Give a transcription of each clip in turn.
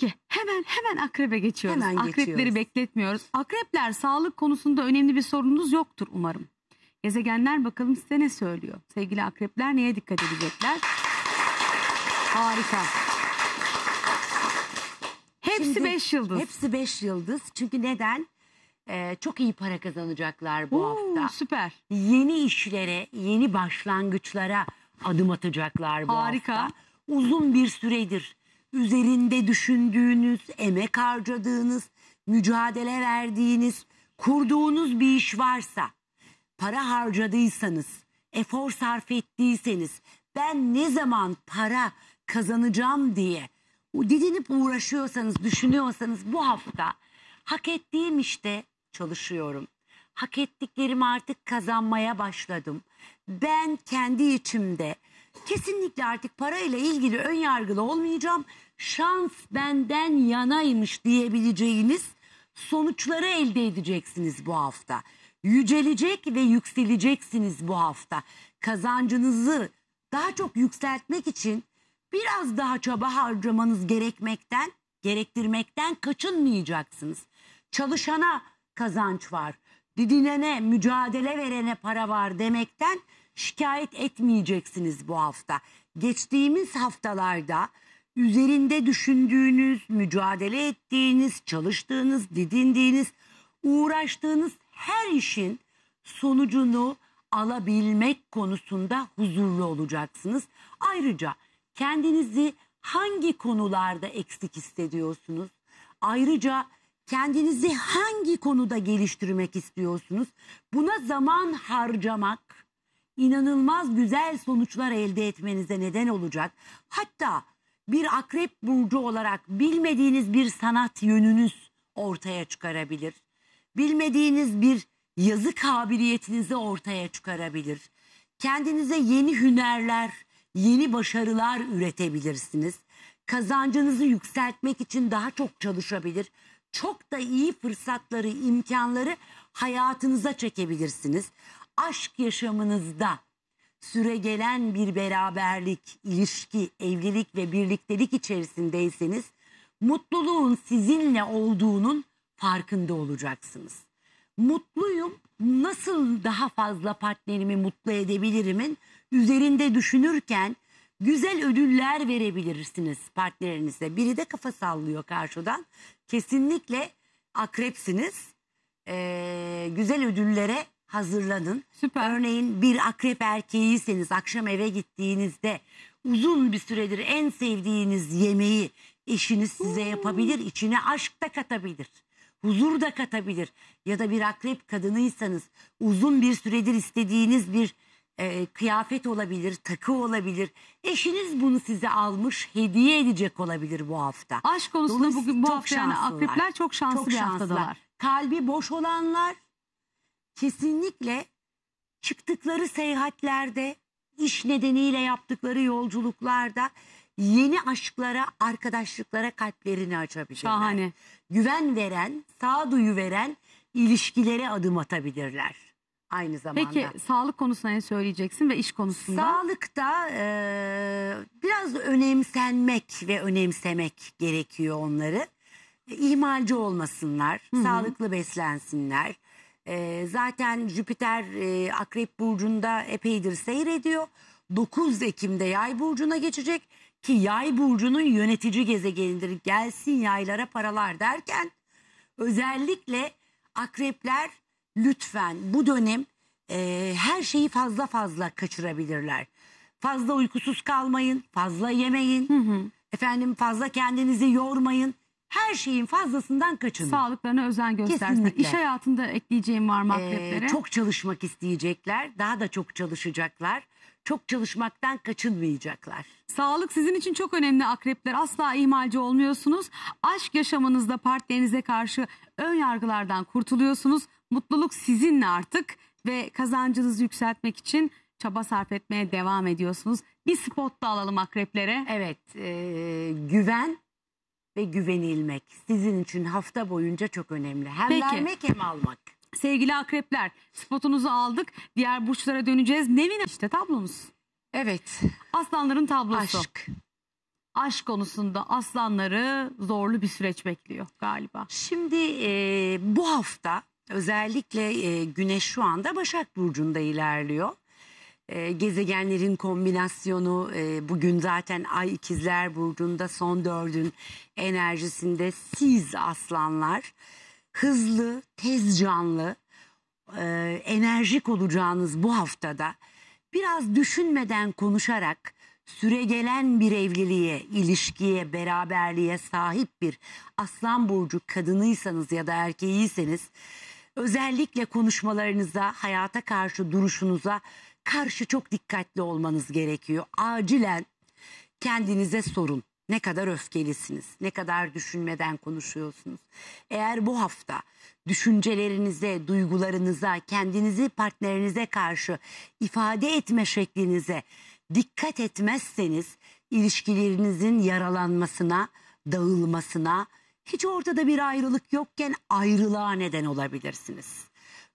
Peki hemen hemen akrebe geçiyoruz. Hemen Akrepleri bekletmiyoruz. Akrepler sağlık konusunda önemli bir sorununuz yoktur umarım. Gezegenler bakalım size ne söylüyor? Sevgili akrepler neye dikkat edecekler? Harika. Hepsi beş yıldız. Hepsi beş yıldız. Çünkü neden? Ee, çok iyi para kazanacaklar bu Oo, hafta. Süper. Yeni işlere, yeni başlangıçlara adım atacaklar bu Harika. hafta. Uzun bir süredir üzerinde düşündüğünüz, emek harcadığınız, mücadele verdiğiniz, kurduğunuz bir iş varsa, para harcadıysanız, efor sarf ettiyseniz, ben ne zaman para kazanacağım diye didinip uğraşıyorsanız, düşünüyorsanız bu hafta hak ettiğim işte çalışıyorum. Hak ettiklerimi artık kazanmaya başladım. Ben kendi içimde kesinlikle artık parayla ilgili ön yargılı olmayacağım şans benden yanaymış diyebileceğiniz sonuçları elde edeceksiniz bu hafta. Yücelecek ve yükseleceksiniz bu hafta. Kazancınızı daha çok yükseltmek için biraz daha çaba harcamanız gerekmekten, gerektirmekten kaçınmayacaksınız. Çalışana kazanç var, didinene, mücadele verene para var demekten şikayet etmeyeceksiniz bu hafta. Geçtiğimiz haftalarda üzerinde düşündüğünüz, mücadele ettiğiniz, çalıştığınız, didindiğiniz, uğraştığınız her işin sonucunu alabilmek konusunda huzurlu olacaksınız. Ayrıca kendinizi hangi konularda eksik hissediyorsunuz? Ayrıca kendinizi hangi konuda geliştirmek istiyorsunuz? Buna zaman harcamak inanılmaz güzel sonuçlar elde etmenize neden olacak. Hatta bir akrep burcu olarak bilmediğiniz bir sanat yönünüz ortaya çıkarabilir. Bilmediğiniz bir yazı kabiliyetinizi ortaya çıkarabilir. Kendinize yeni hünerler, yeni başarılar üretebilirsiniz. Kazancınızı yükseltmek için daha çok çalışabilir. Çok da iyi fırsatları, imkanları hayatınıza çekebilirsiniz. Aşk yaşamınızda süre gelen bir beraberlik, ilişki, evlilik ve birliktelik içerisindeyseniz mutluluğun sizinle olduğunun farkında olacaksınız. Mutluyum, nasıl daha fazla partnerimi mutlu edebilirimin üzerinde düşünürken güzel ödüller verebilirsiniz partnerinize. Biri de kafa sallıyor karşıdan. Kesinlikle akrepsiniz. Ee, güzel ödüllere Hazırladın. Süper. Örneğin bir akrep erkeğiyseniz akşam eve gittiğinizde uzun bir süredir en sevdiğiniz yemeği eşiniz size hmm. yapabilir, içine aşk da katabilir. Huzur da katabilir. Ya da bir akrep kadınıysanız uzun bir süredir istediğiniz bir e, kıyafet olabilir, takı olabilir. Eşiniz bunu size almış, hediye edecek olabilir bu hafta. Aşk konusunda bugün bu çok hafta yani şanslılar. akrepler çok şanslı çok bir şanslılar. haftadalar. Kalbi boş olanlar kesinlikle çıktıkları seyahatlerde, iş nedeniyle yaptıkları yolculuklarda yeni aşklara, arkadaşlıklara kalplerini açabilirler. Şahane. Güven veren, sağduyu veren ilişkilere adım atabilirler aynı zamanda. Peki sağlık konusunda ne söyleyeceksin ve iş konusunda? Sağlıkta e, biraz önemsenmek ve önemsemek gerekiyor onları. İhmalci olmasınlar, Hı -hı. sağlıklı beslensinler, e, zaten Jüpiter e, Akrep Burcu'nda epeydir seyrediyor. 9 Ekim'de Yay Burcu'na geçecek ki Yay Burcu'nun yönetici gezegenidir. Gelsin yaylara paralar derken özellikle akrepler lütfen bu dönem e, her şeyi fazla fazla kaçırabilirler. Fazla uykusuz kalmayın, fazla yemeyin, hı hı. efendim fazla kendinizi yormayın her şeyin fazlasından kaçının. Sağlıklarına özen göstersin. Kesinlikle. İş hayatında ekleyeceğim var makreplere. Ee, çok çalışmak isteyecekler. Daha da çok çalışacaklar. Çok çalışmaktan kaçınmayacaklar. Sağlık sizin için çok önemli akrepler. Asla ihmalci olmuyorsunuz. Aşk yaşamınızda partnerinize karşı ön yargılardan kurtuluyorsunuz. Mutluluk sizinle artık ve kazancınızı yükseltmek için çaba sarf etmeye devam ediyorsunuz. Bir spot da alalım akreplere. Evet, e, güven ve güvenilmek sizin için hafta boyunca çok önemli. Hem Peki. vermek hem almak. Sevgili akrepler spotunuzu aldık. Diğer burçlara döneceğiz. Nevin işte tablomuz Evet. Aslanların tablosu. Aşk. Aşk konusunda aslanları zorlu bir süreç bekliyor galiba. Şimdi e, bu hafta özellikle e, güneş şu anda Başak Burcu'nda ilerliyor e, gezegenlerin kombinasyonu e, bugün zaten ay ikizler burcunda son dördün enerjisinde siz aslanlar hızlı tez canlı e, enerjik olacağınız bu haftada biraz düşünmeden konuşarak süre gelen bir evliliğe, ilişkiye, beraberliğe sahip bir aslan burcu kadınıysanız ya da erkeğiyseniz özellikle konuşmalarınıza, hayata karşı duruşunuza karşı çok dikkatli olmanız gerekiyor. Acilen kendinize sorun. Ne kadar öfkelisiniz? Ne kadar düşünmeden konuşuyorsunuz? Eğer bu hafta düşüncelerinize, duygularınıza, kendinizi partnerinize karşı ifade etme şeklinize dikkat etmezseniz ilişkilerinizin yaralanmasına, dağılmasına, hiç ortada bir ayrılık yokken ayrılığa neden olabilirsiniz.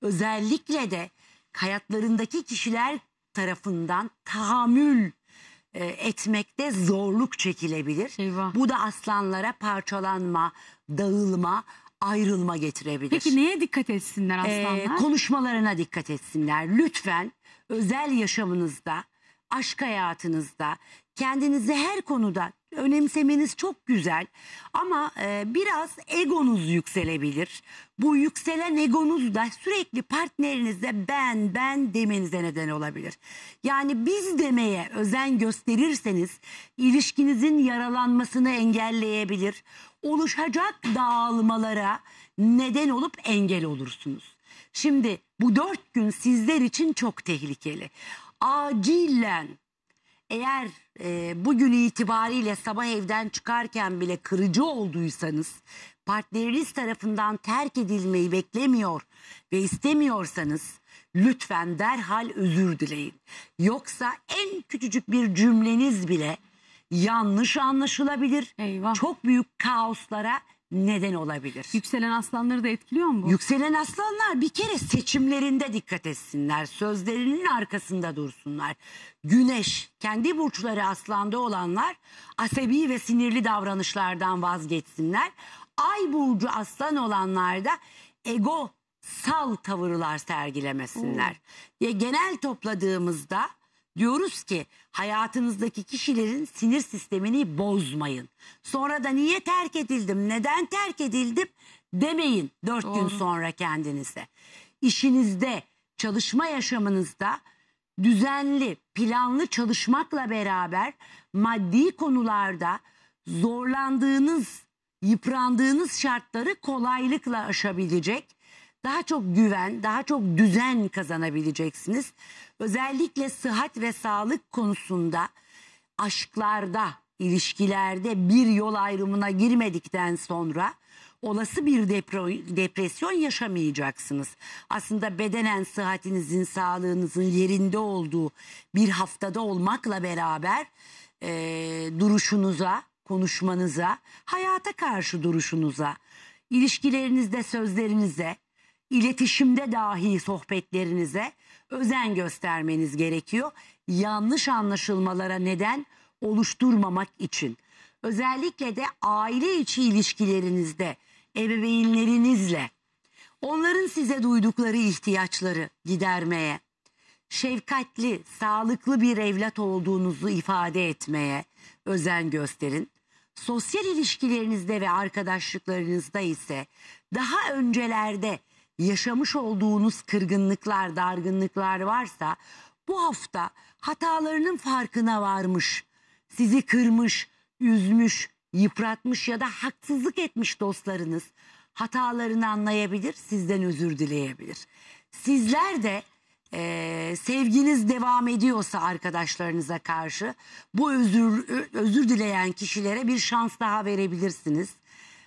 Özellikle de hayatlarındaki kişiler tarafından tahammül e, etmekte zorluk çekilebilir. Eyvah. Bu da aslanlara parçalanma, dağılma, ayrılma getirebilir. Peki neye dikkat etsinler e, aslanlar? Ee, konuşmalarına dikkat etsinler. Lütfen özel yaşamınızda, aşk hayatınızda, kendinizi her konuda önemsemeniz çok güzel ama e, biraz egonuz yükselebilir. Bu yükselen egonuz da sürekli partnerinize ben ben demenize neden olabilir. Yani biz demeye özen gösterirseniz ilişkinizin yaralanmasını engelleyebilir. Oluşacak dağılmalara neden olup engel olursunuz. Şimdi bu dört gün sizler için çok tehlikeli. Acilen eğer e, bugün itibariyle sabah evden çıkarken bile kırıcı olduysanız, partneriniz tarafından terk edilmeyi beklemiyor ve istemiyorsanız lütfen derhal özür dileyin. Yoksa en küçücük bir cümleniz bile yanlış anlaşılabilir. Eyvah. Çok büyük kaoslara neden olabilir. Yükselen aslanları da etkiliyor mu Yükselen aslanlar bir kere seçimlerinde dikkat etsinler. Sözlerinin arkasında dursunlar. Güneş, kendi burçları aslanda olanlar asebi ve sinirli davranışlardan vazgeçsinler. Ay burcu aslan olanlar da ego sal tavırlar sergilemesinler. Hmm. Genel topladığımızda diyoruz ki hayatınızdaki kişilerin sinir sistemini bozmayın. Sonra da niye terk edildim, neden terk edildim demeyin dört gün sonra kendinize. İşinizde, çalışma yaşamınızda düzenli, planlı çalışmakla beraber maddi konularda zorlandığınız, yıprandığınız şartları kolaylıkla aşabilecek, daha çok güven, daha çok düzen kazanabileceksiniz özellikle sıhhat ve sağlık konusunda aşklarda, ilişkilerde bir yol ayrımına girmedikten sonra olası bir depre, depresyon yaşamayacaksınız. Aslında bedenen sıhhatinizin, sağlığınızın yerinde olduğu bir haftada olmakla beraber e, duruşunuza, konuşmanıza, hayata karşı duruşunuza, ilişkilerinizde, sözlerinize, iletişimde dahi sohbetlerinize özen göstermeniz gerekiyor. Yanlış anlaşılmalara neden oluşturmamak için. Özellikle de aile içi ilişkilerinizde ebeveynlerinizle onların size duydukları ihtiyaçları gidermeye, şefkatli, sağlıklı bir evlat olduğunuzu ifade etmeye özen gösterin. Sosyal ilişkilerinizde ve arkadaşlıklarınızda ise daha öncelerde yaşamış olduğunuz kırgınlıklar, dargınlıklar varsa bu hafta hatalarının farkına varmış, sizi kırmış, üzmüş, yıpratmış ya da haksızlık etmiş dostlarınız hatalarını anlayabilir, sizden özür dileyebilir. Sizler de e, sevginiz devam ediyorsa arkadaşlarınıza karşı bu özür özür dileyen kişilere bir şans daha verebilirsiniz.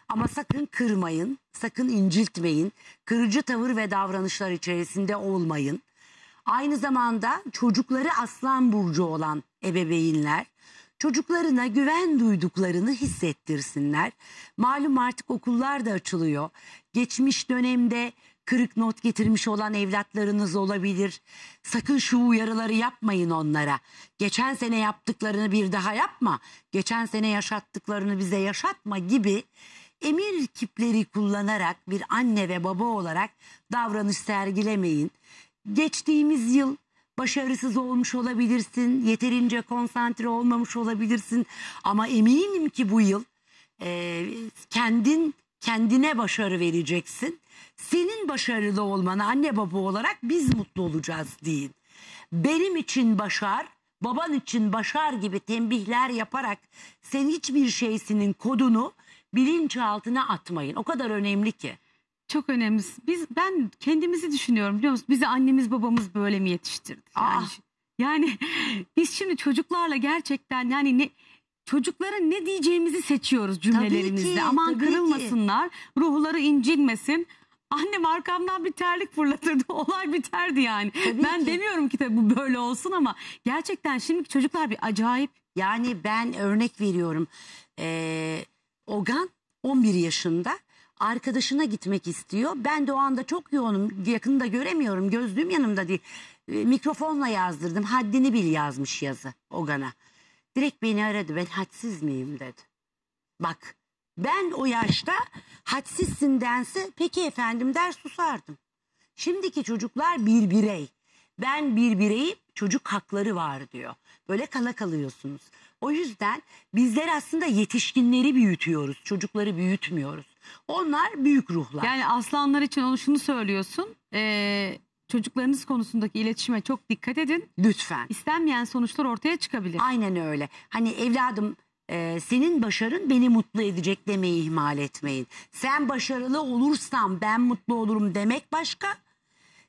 Ama sakın kırmayın, sakın inciltmeyin kırıcı tavır ve davranışlar içerisinde olmayın. Aynı zamanda çocukları aslan burcu olan ebeveynler çocuklarına güven duyduklarını hissettirsinler. Malum artık okullar da açılıyor. Geçmiş dönemde kırık not getirmiş olan evlatlarınız olabilir. Sakın şu uyarıları yapmayın onlara. Geçen sene yaptıklarını bir daha yapma. Geçen sene yaşattıklarını bize yaşatma gibi emir kipleri kullanarak bir anne ve baba olarak davranış sergilemeyin. Geçtiğimiz yıl başarısız olmuş olabilirsin, yeterince konsantre olmamış olabilirsin ama eminim ki bu yıl e, kendin kendine başarı vereceksin. Senin başarılı olmana anne baba olarak biz mutlu olacağız deyin. Benim için başar, baban için başar gibi tembihler yaparak sen hiçbir şeysinin kodunu bilinçaltına atmayın. O kadar önemli ki. Çok önemli. Biz ben kendimizi düşünüyorum biliyor musun? Bizi annemiz babamız böyle mi yetiştirdi? Yani, ah. yani biz şimdi çocuklarla gerçekten yani ne çocuklara ne diyeceğimizi seçiyoruz cümlelerimizde. Tabii ki, Aman tabii kırılmasınlar, ki. ruhları incinmesin. Annem arkamdan bir terlik fırlatırdı. Olay biterdi yani. Tabii ben ki. demiyorum ki tabii bu böyle olsun ama gerçekten şimdiki çocuklar bir acayip. Yani ben örnek veriyorum. Ee, Ogan 11 yaşında arkadaşına gitmek istiyor. Ben de o anda çok yoğunum yakında göremiyorum gözlüğüm yanımda değil. E, mikrofonla yazdırdım haddini bil yazmış yazı Ogan'a. Direkt beni aradı ben hadsiz miyim dedi. Bak ben o yaşta hadsizsin dense peki efendim der susardım. Şimdiki çocuklar bir birey. Ben bir bireyim çocuk hakları var diyor. Böyle kala kalıyorsunuz. O yüzden bizler aslında yetişkinleri büyütüyoruz. Çocukları büyütmüyoruz. Onlar büyük ruhlar. Yani aslanlar için onu şunu söylüyorsun. Ee, çocuklarınız konusundaki iletişime çok dikkat edin. Lütfen. İstenmeyen sonuçlar ortaya çıkabilir. Aynen öyle. Hani evladım e, senin başarın beni mutlu edecek demeyi ihmal etmeyin. Sen başarılı olursan ben mutlu olurum demek başka.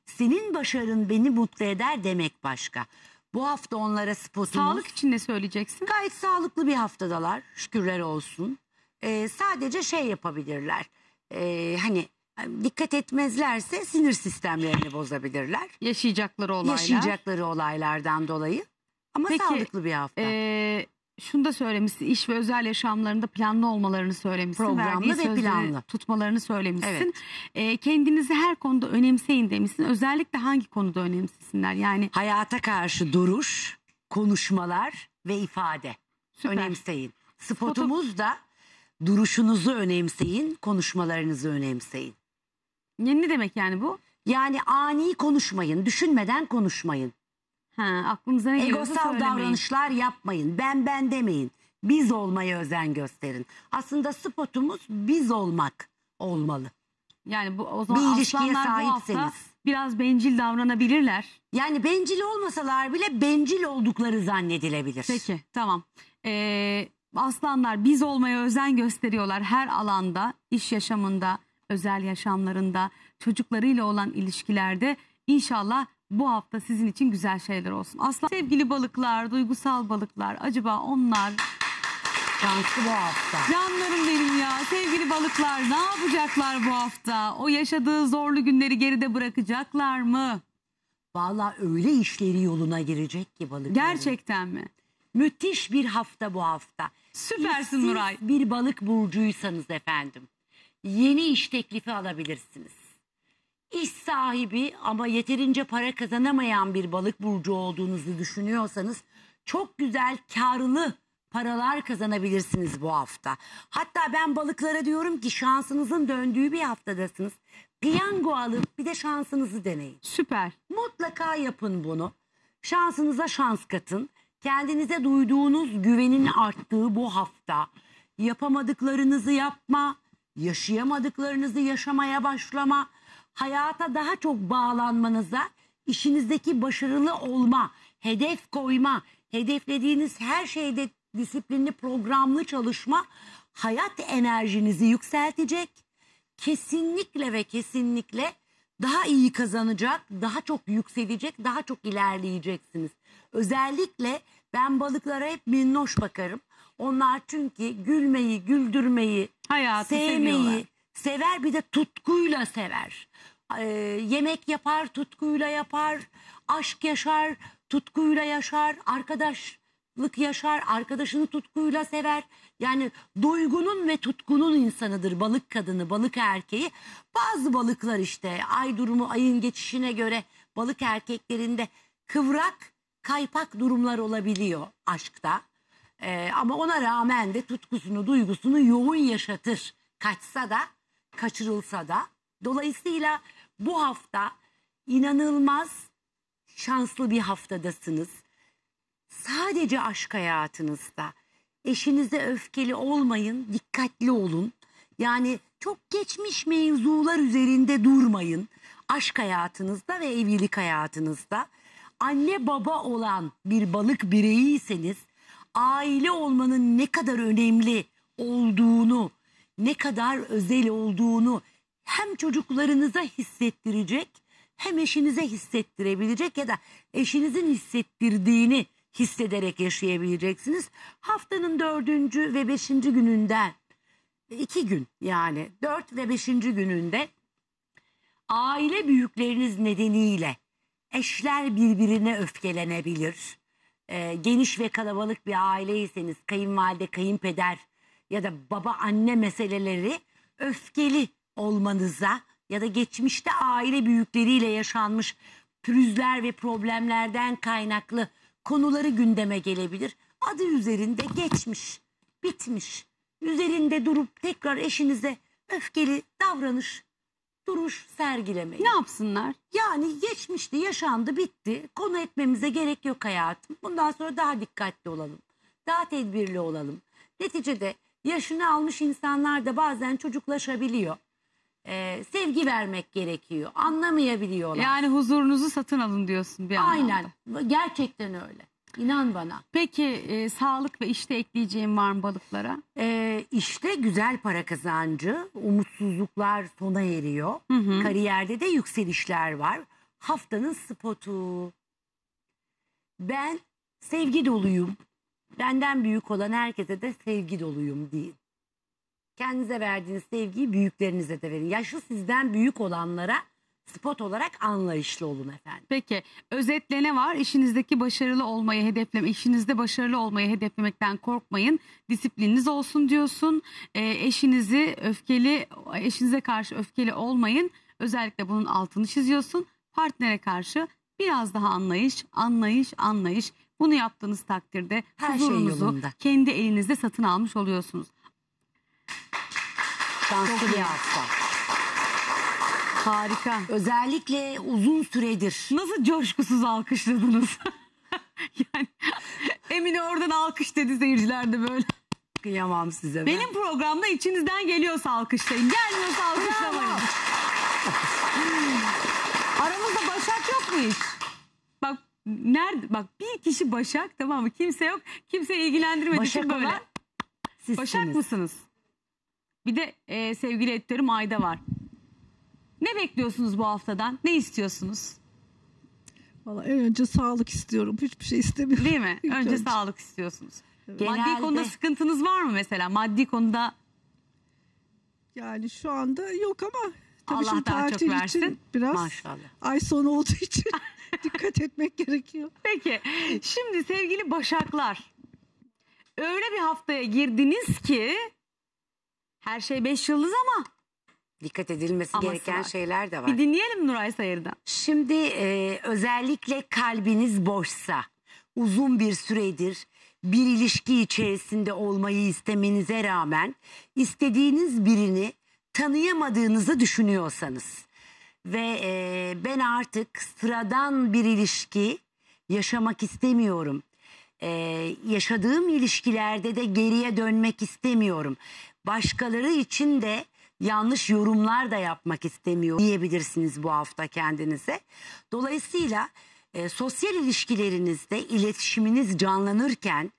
Senin başarın beni mutlu eder demek başka. Bu hafta onlara spotumuz. Sağlık için ne söyleyeceksin? Gayet sağlıklı bir haftadalar. Şükürler olsun. Ee, sadece şey yapabilirler. Ee, hani dikkat etmezlerse sinir sistemlerini bozabilirler. Yaşayacakları olaylar. Yaşayacakları olaylardan dolayı. Ama Peki, sağlıklı bir hafta. E, şunu da söylemişsin iş ve özel yaşamlarında planlı olmalarını söylemişsin. Programlı ve planlı. tutmalarını söylemişsin. Evet. E, kendinizi her konuda önemseyin demişsin. Özellikle hangi konuda önemsesinler? Yani Hayata karşı duruş, konuşmalar ve ifade Süper. önemseyin. Spotumuz da duruşunuzu önemseyin, konuşmalarınızı önemseyin. ne demek yani bu? Yani ani konuşmayın, düşünmeden konuşmayın. Ha, aklımıza ne Egosal davranışlar yapmayın. Ben ben demeyin. Biz olmaya özen gösterin. Aslında spotumuz biz olmak olmalı. Yani bu o zaman Bir aslanlar bu hafta sahipseniz. biraz bencil davranabilirler. Yani bencil olmasalar bile bencil oldukları zannedilebilir. Peki tamam. Ee, aslanlar biz olmaya özen gösteriyorlar her alanda, iş yaşamında, özel yaşamlarında, çocuklarıyla olan ilişkilerde. İnşallah bu hafta sizin için güzel şeyler olsun. Aslan sevgili balıklar, duygusal balıklar acaba onlar Şanslı bu hafta. Canlarım benim ya. Sevgili balıklar ne yapacaklar bu hafta? O yaşadığı zorlu günleri geride bırakacaklar mı? Valla öyle işleri yoluna girecek ki balıklar. Gerçekten mi? Müthiş bir hafta bu hafta. Süpersin Siz Nuray. bir balık burcuysanız efendim yeni iş teklifi alabilirsiniz iş sahibi ama yeterince para kazanamayan bir balık burcu olduğunuzu düşünüyorsanız çok güzel karlı paralar kazanabilirsiniz bu hafta. Hatta ben balıklara diyorum ki şansınızın döndüğü bir haftadasınız. Piyango alıp bir de şansınızı deneyin. Süper. Mutlaka yapın bunu. Şansınıza şans katın. Kendinize duyduğunuz güvenin arttığı bu hafta yapamadıklarınızı yapma, yaşayamadıklarınızı yaşamaya başlama hayata daha çok bağlanmanıza, işinizdeki başarılı olma, hedef koyma, hedeflediğiniz her şeyde disiplinli, programlı çalışma hayat enerjinizi yükseltecek. Kesinlikle ve kesinlikle daha iyi kazanacak, daha çok yükselecek, daha çok ilerleyeceksiniz. Özellikle ben balıklara hep minnoş bakarım. Onlar çünkü gülmeyi, güldürmeyi, Hayatı sevmeyi, seviyorlar. Sever bir de tutkuyla sever. Ee, yemek yapar, tutkuyla yapar. Aşk yaşar, tutkuyla yaşar. Arkadaşlık yaşar, arkadaşını tutkuyla sever. Yani duygunun ve tutkunun insanıdır balık kadını, balık erkeği. Bazı balıklar işte ay durumu, ayın geçişine göre balık erkeklerinde kıvrak, kaypak durumlar olabiliyor aşkta. Ee, ama ona rağmen de tutkusunu, duygusunu yoğun yaşatır. Kaçsa da kaçırılsa da. Dolayısıyla bu hafta inanılmaz şanslı bir haftadasınız. Sadece aşk hayatınızda eşinize öfkeli olmayın, dikkatli olun. Yani çok geçmiş mevzular üzerinde durmayın. Aşk hayatınızda ve evlilik hayatınızda anne baba olan bir balık bireyiyseniz aile olmanın ne kadar önemli olduğunu ne kadar özel olduğunu hem çocuklarınıza hissettirecek hem eşinize hissettirebilecek ya da eşinizin hissettirdiğini hissederek yaşayabileceksiniz. Haftanın dördüncü ve beşinci gününden iki gün yani dört ve beşinci gününde aile büyükleriniz nedeniyle eşler birbirine öfkelenebilir. Ee, geniş ve kalabalık bir aileyseniz kayınvalide, kayınpeder ya da baba anne meseleleri öfkeli olmanıza ya da geçmişte aile büyükleriyle yaşanmış pürüzler ve problemlerden kaynaklı konuları gündeme gelebilir. Adı üzerinde geçmiş, bitmiş. Üzerinde durup tekrar eşinize öfkeli davranış, duruş sergilemeyin. Ne yapsınlar? Yani geçmişti, yaşandı, bitti. Konu etmemize gerek yok hayatım. Bundan sonra daha dikkatli olalım. Daha tedbirli olalım. Neticede yaşını almış insanlar da bazen çocuklaşabiliyor. Ee, sevgi vermek gerekiyor. Anlamayabiliyorlar. Yani huzurunuzu satın alın diyorsun bir anlamda. Aynen. Gerçekten öyle. İnan bana. Peki e, sağlık ve işte ekleyeceğim var mı balıklara? Ee, işte güzel para kazancı, umutsuzluklar sona eriyor. Hı hı. Kariyerde de yükselişler var. Haftanın spotu. Ben sevgi doluyum. Benden büyük olan herkese de sevgi doluyum deyin. Kendinize verdiğiniz sevgiyi büyüklerinize de verin. Yaşlı sizden büyük olanlara spot olarak anlayışlı olun efendim. Peki özetle ne var? İşinizdeki başarılı olmayı hedefleme, işinizde başarılı olmayı hedeflemekten korkmayın. Disiplininiz olsun diyorsun. E, eşinizi öfkeli, eşinize karşı öfkeli olmayın. Özellikle bunun altını çiziyorsun. Partnere karşı biraz daha anlayış, anlayış, anlayış. Bunu yaptığınız takdirde Her şey huzurunuzu yolunda. kendi elinizde satın almış oluyorsunuz. Şanslı bir hafta. Harika. Özellikle uzun süredir. Nasıl coşkusuz alkışladınız? yani Emine oradan alkış dedi seyirciler de böyle. Kıyamam size ben. Benim programda içinizden geliyorsa alkışlayın. Gelmiyorsa alkışlamayın. Aramızda Başak yok mu hiç? Nerede? Bak bir kişi Başak tamam mı? Kimse yok. Kimse ilgilendirmedi. Başak Şimdi böyle. Sizsiniz. Başak mısınız? Bir de e, sevgili editörüm Ayda var. Ne bekliyorsunuz bu haftadan? Ne istiyorsunuz? Valla en önce sağlık istiyorum. Hiçbir şey istemiyorum. Değil mi? Önce, önce sağlık istiyorsunuz. Genelde... Maddi konuda sıkıntınız var mı mesela? Maddi konuda yani şu anda yok ama tabii Allah daha çok versin. Için biraz Maşallah. ay sonu olduğu için Dikkat etmek gerekiyor. Peki şimdi sevgili Başaklar öyle bir haftaya girdiniz ki her şey beş yıldız ama dikkat edilmesi Aması gereken var. şeyler de var. Bir dinleyelim Nuray Sayır'dan. Şimdi e, özellikle kalbiniz boşsa uzun bir süredir bir ilişki içerisinde olmayı istemenize rağmen istediğiniz birini tanıyamadığınızı düşünüyorsanız ve e, ben artık sıradan bir ilişki yaşamak istemiyorum. E, yaşadığım ilişkilerde de geriye dönmek istemiyorum. Başkaları için de yanlış yorumlar da yapmak istemiyorum diyebilirsiniz bu hafta kendinize. Dolayısıyla e, sosyal ilişkilerinizde iletişiminiz canlanırken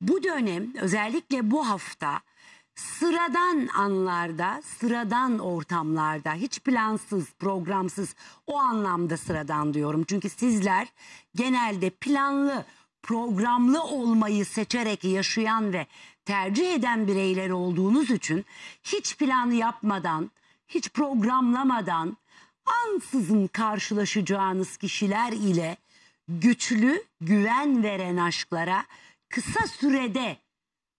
bu dönem özellikle bu hafta sıradan anlarda, sıradan ortamlarda, hiç plansız, programsız o anlamda sıradan diyorum. Çünkü sizler genelde planlı, programlı olmayı seçerek yaşayan ve tercih eden bireyler olduğunuz için hiç plan yapmadan, hiç programlamadan ansızın karşılaşacağınız kişiler ile güçlü, güven veren aşklara kısa sürede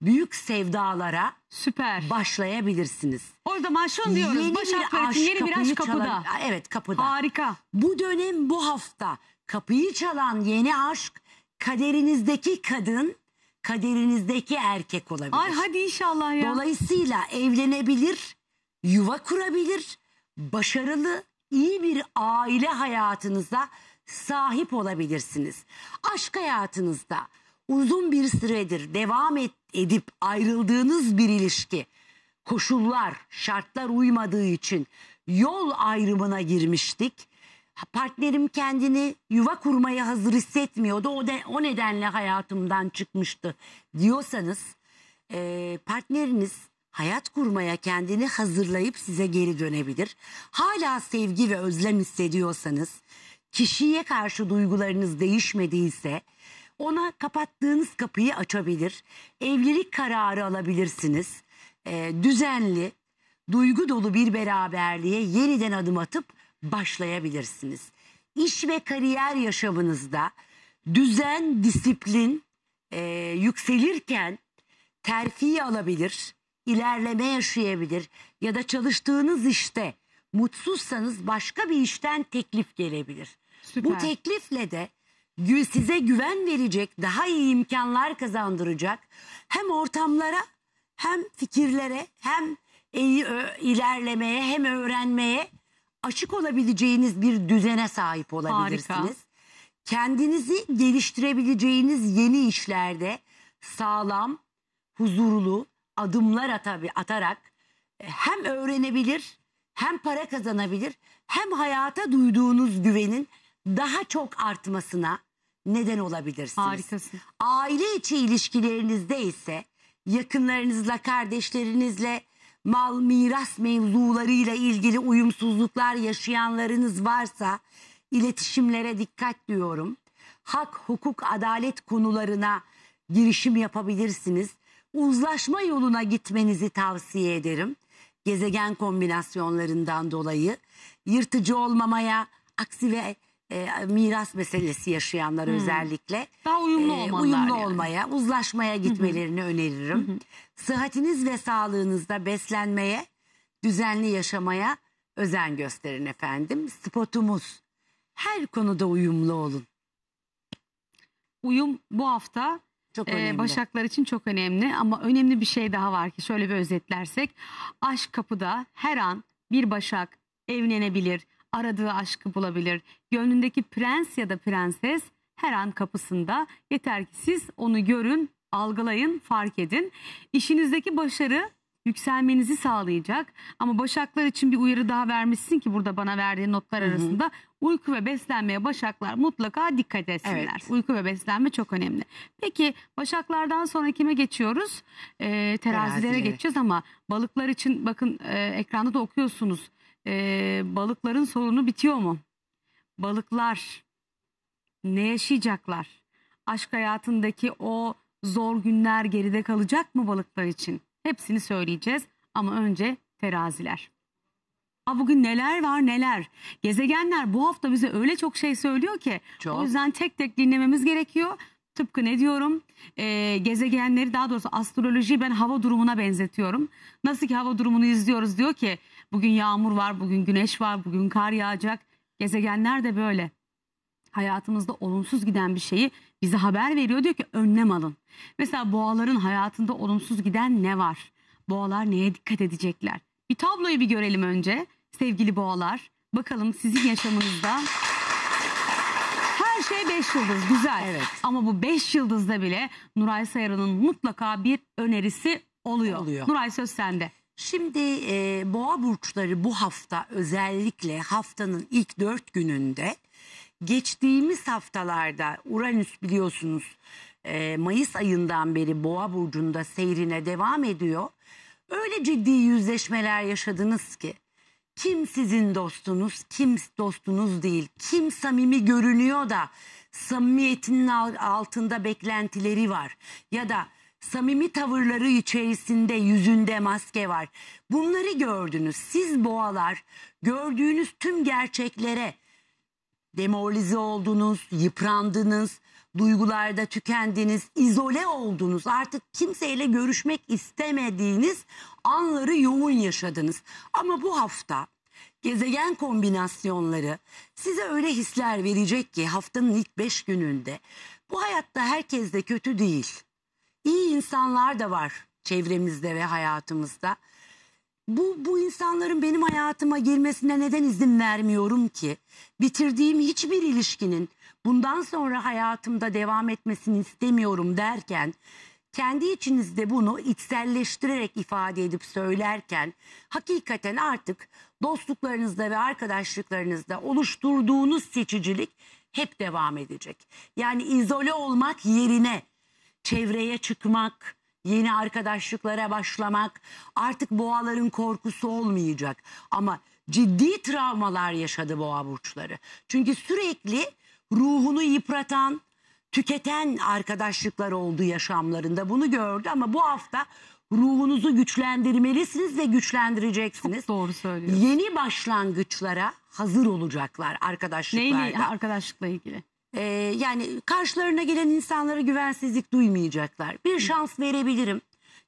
büyük sevdalara Süper. başlayabilirsiniz. O zaman şunu diyoruz. Yeni Başak bir aşk, yeni bir aşk kapıda. Çalan, evet kapıda. Harika. Bu dönem bu hafta kapıyı çalan yeni aşk kaderinizdeki kadın kaderinizdeki erkek olabilir. Ay hadi inşallah ya. Dolayısıyla evlenebilir, yuva kurabilir, başarılı, iyi bir aile hayatınıza sahip olabilirsiniz. Aşk hayatınızda uzun bir süredir devam et, edip ayrıldığınız bir ilişki koşullar, şartlar uymadığı için yol ayrımına girmiştik. Partnerim kendini yuva kurmaya hazır hissetmiyordu. O, de, o nedenle hayatımdan çıkmıştı diyorsanız e, partneriniz hayat kurmaya kendini hazırlayıp size geri dönebilir. Hala sevgi ve özlem hissediyorsanız kişiye karşı duygularınız değişmediyse ona kapattığınız kapıyı açabilir. Evlilik kararı alabilirsiniz. E, düzenli, duygu dolu bir beraberliğe yeniden adım atıp başlayabilirsiniz. İş ve kariyer yaşamınızda düzen, disiplin e, yükselirken terfi alabilir, ilerleme yaşayabilir ya da çalıştığınız işte mutsuzsanız başka bir işten teklif gelebilir. Süper. Bu teklifle de gü- size güven verecek, daha iyi imkanlar kazandıracak hem ortamlara hem fikirlere hem iyi ilerlemeye hem öğrenmeye açık olabileceğiniz bir düzene sahip olabilirsiniz. Harika. Kendinizi geliştirebileceğiniz yeni işlerde sağlam, huzurlu adımlar atabi- atarak e, hem öğrenebilir hem para kazanabilir hem hayata duyduğunuz güvenin daha çok artmasına neden olabilirsiniz. Harikasın. Aile içi ilişkilerinizde ise yakınlarınızla, kardeşlerinizle, mal miras mevzularıyla ilgili uyumsuzluklar yaşayanlarınız varsa iletişimlere dikkat diyorum. Hak, hukuk, adalet konularına girişim yapabilirsiniz. Uzlaşma yoluna gitmenizi tavsiye ederim. Gezegen kombinasyonlarından dolayı yırtıcı olmamaya, aksi ve e, miras meselesi yaşayanlar hmm. özellikle daha uyumlu, e, uyumlu yani. olmaya, uzlaşmaya gitmelerini öneririm. Hı Sıhhatiniz ve sağlığınızda beslenmeye, düzenli yaşamaya özen gösterin efendim. Spotumuz her konuda uyumlu olun. Uyum bu hafta çok e, önemli. başaklar için çok önemli ama önemli bir şey daha var ki şöyle bir özetlersek aşk kapıda her an bir başak evlenebilir, aradığı aşkı bulabilir. Gönlündeki prens ya da prenses her an kapısında. Yeter ki siz onu görün, algılayın, fark edin. İşinizdeki başarı yükselmenizi sağlayacak. Ama başaklar için bir uyarı daha vermişsin ki burada bana verdiğin notlar arasında. Hı hı. Uyku ve beslenmeye başaklar mutlaka dikkat etsinler. Evet. Uyku ve beslenme çok önemli. Peki başaklardan sonra kime geçiyoruz? Ee, terazilere Terazileri. geçeceğiz ama balıklar için bakın e, ekranda da okuyorsunuz e, balıkların sorunu bitiyor mu? Balıklar ne yaşayacaklar? Aşk hayatındaki o zor günler geride kalacak mı balıklar için? Hepsini söyleyeceğiz ama önce teraziler. Aa, bugün neler var neler. Gezegenler bu hafta bize öyle çok şey söylüyor ki. Çok. O yüzden tek tek dinlememiz gerekiyor. Tıpkı ne diyorum? E, gezegenleri daha doğrusu astrolojiyi ben hava durumuna benzetiyorum. Nasıl ki hava durumunu izliyoruz diyor ki Bugün yağmur var, bugün güneş var, bugün kar yağacak. Gezegenler de böyle. Hayatımızda olumsuz giden bir şeyi bize haber veriyor diyor ki önlem alın. Mesela boğaların hayatında olumsuz giden ne var? Boğalar neye dikkat edecekler? Bir tabloyu bir görelim önce sevgili boğalar. Bakalım sizin yaşamınızda her şey 5 yıldız güzel. Evet. Ama bu 5 yıldızda bile Nuray Sayarı'nın mutlaka bir önerisi oluyor. oluyor. Nuray söz sende. Şimdi e, boğa burçları bu hafta özellikle haftanın ilk dört gününde geçtiğimiz haftalarda Uranüs biliyorsunuz e, Mayıs ayından beri boğa burcunda seyrine devam ediyor. Öyle ciddi yüzleşmeler yaşadınız ki kim sizin dostunuz, kim dostunuz değil, kim samimi görünüyor da samimiyetinin altında beklentileri var ya da samimi tavırları içerisinde yüzünde maske var. Bunları gördünüz. Siz boğalar gördüğünüz tüm gerçeklere demoralize oldunuz, yıprandınız, duygularda tükendiniz, izole oldunuz. Artık kimseyle görüşmek istemediğiniz anları yoğun yaşadınız. Ama bu hafta gezegen kombinasyonları size öyle hisler verecek ki haftanın ilk beş gününde bu hayatta herkes de kötü değil iyi insanlar da var çevremizde ve hayatımızda. Bu, bu insanların benim hayatıma girmesine neden izin vermiyorum ki? Bitirdiğim hiçbir ilişkinin bundan sonra hayatımda devam etmesini istemiyorum derken kendi içinizde bunu içselleştirerek ifade edip söylerken hakikaten artık dostluklarınızda ve arkadaşlıklarınızda oluşturduğunuz seçicilik hep devam edecek. Yani izole olmak yerine çevreye çıkmak, yeni arkadaşlıklara başlamak, artık boğaların korkusu olmayacak. Ama ciddi travmalar yaşadı boğa burçları. Çünkü sürekli ruhunu yıpratan, tüketen arkadaşlıklar oldu yaşamlarında. Bunu gördü ama bu hafta ruhunuzu güçlendirmelisiniz ve güçlendireceksiniz. Çok doğru söylüyorsun. Yeni başlangıçlara hazır olacaklar arkadaşlıklarda. Neyle arkadaşlıkla ilgili? Ee, yani karşılarına gelen insanlara güvensizlik duymayacaklar. Bir şans verebilirim.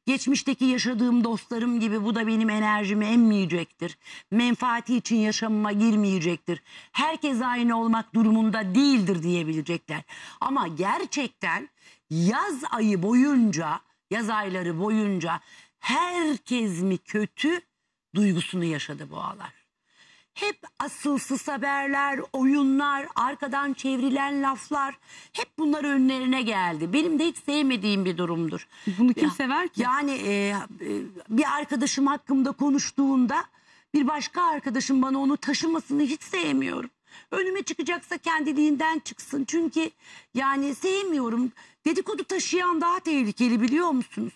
Geçmişteki yaşadığım dostlarım gibi bu da benim enerjimi emmeyecektir. Menfaati için yaşamıma girmeyecektir. Herkes aynı olmak durumunda değildir diyebilecekler. Ama gerçekten yaz ayı boyunca, yaz ayları boyunca herkes mi kötü duygusunu yaşadı boğalar hep asılsız haberler, oyunlar, arkadan çevrilen laflar hep bunlar önlerine geldi. Benim de hiç sevmediğim bir durumdur. Bunu kim ya, sever ki? Yani e, e bir arkadaşım hakkımda konuştuğunda bir başka arkadaşım bana onu taşımasını hiç sevmiyorum. Önüme çıkacaksa kendiliğinden çıksın. Çünkü yani sevmiyorum. Dedikodu taşıyan daha tehlikeli biliyor musunuz?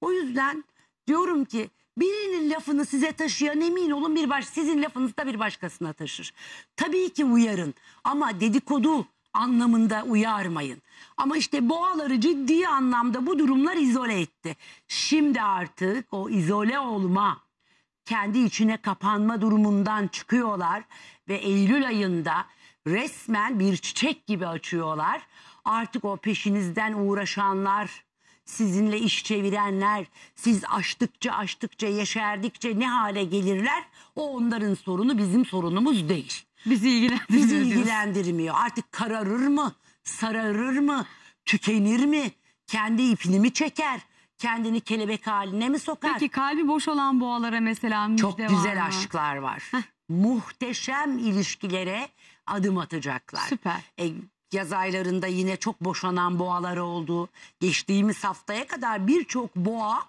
O yüzden diyorum ki Birinin lafını size taşıyan emin olun bir baş sizin lafınız da bir başkasına taşır. Tabii ki uyarın ama dedikodu anlamında uyarmayın. Ama işte boğaları ciddi anlamda bu durumlar izole etti. Şimdi artık o izole olma, kendi içine kapanma durumundan çıkıyorlar ve Eylül ayında resmen bir çiçek gibi açıyorlar. Artık o peşinizden uğraşanlar sizinle iş çevirenler, siz açtıkça açtıkça yeşerdikçe ne hale gelirler o onların sorunu bizim sorunumuz değil. Bizi ilgilendirmiyor. Bizi ilgilendirmiyor. Artık kararır mı, sararır mı, tükenir mi, kendi ipini mi çeker? kendini kelebek haline mi sokar? Peki kalbi boş olan boğalara mesela müjde Çok güzel var mı? aşklar var. Heh. Muhteşem ilişkilere adım atacaklar. Süper. E, Yaz aylarında yine çok boşanan boğalar oldu. Geçtiğimiz haftaya kadar birçok boğa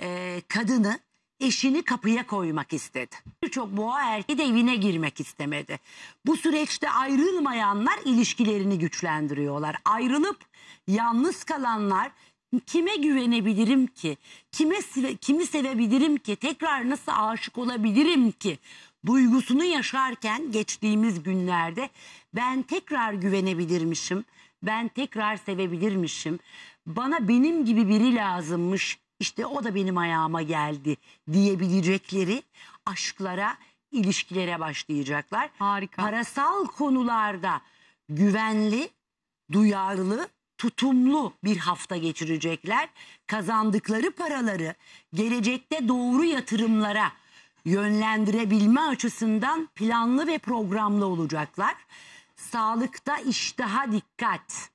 e, kadını eşini kapıya koymak istedi. Birçok boğa erkeği de evine girmek istemedi. Bu süreçte ayrılmayanlar ilişkilerini güçlendiriyorlar. Ayrılıp yalnız kalanlar kime güvenebilirim ki? Kime kimi sevebilirim ki? Tekrar nasıl aşık olabilirim ki? Duygusunu yaşarken geçtiğimiz günlerde ben tekrar güvenebilirmişim. Ben tekrar sevebilirmişim. Bana benim gibi biri lazımmış. İşte o da benim ayağıma geldi diyebilecekleri aşklara, ilişkilere başlayacaklar. Harika. Parasal konularda güvenli, duyarlı, tutumlu bir hafta geçirecekler. Kazandıkları paraları gelecekte doğru yatırımlara yönlendirebilme açısından planlı ve programlı olacaklar. Sağlıkta iştaha dikkat.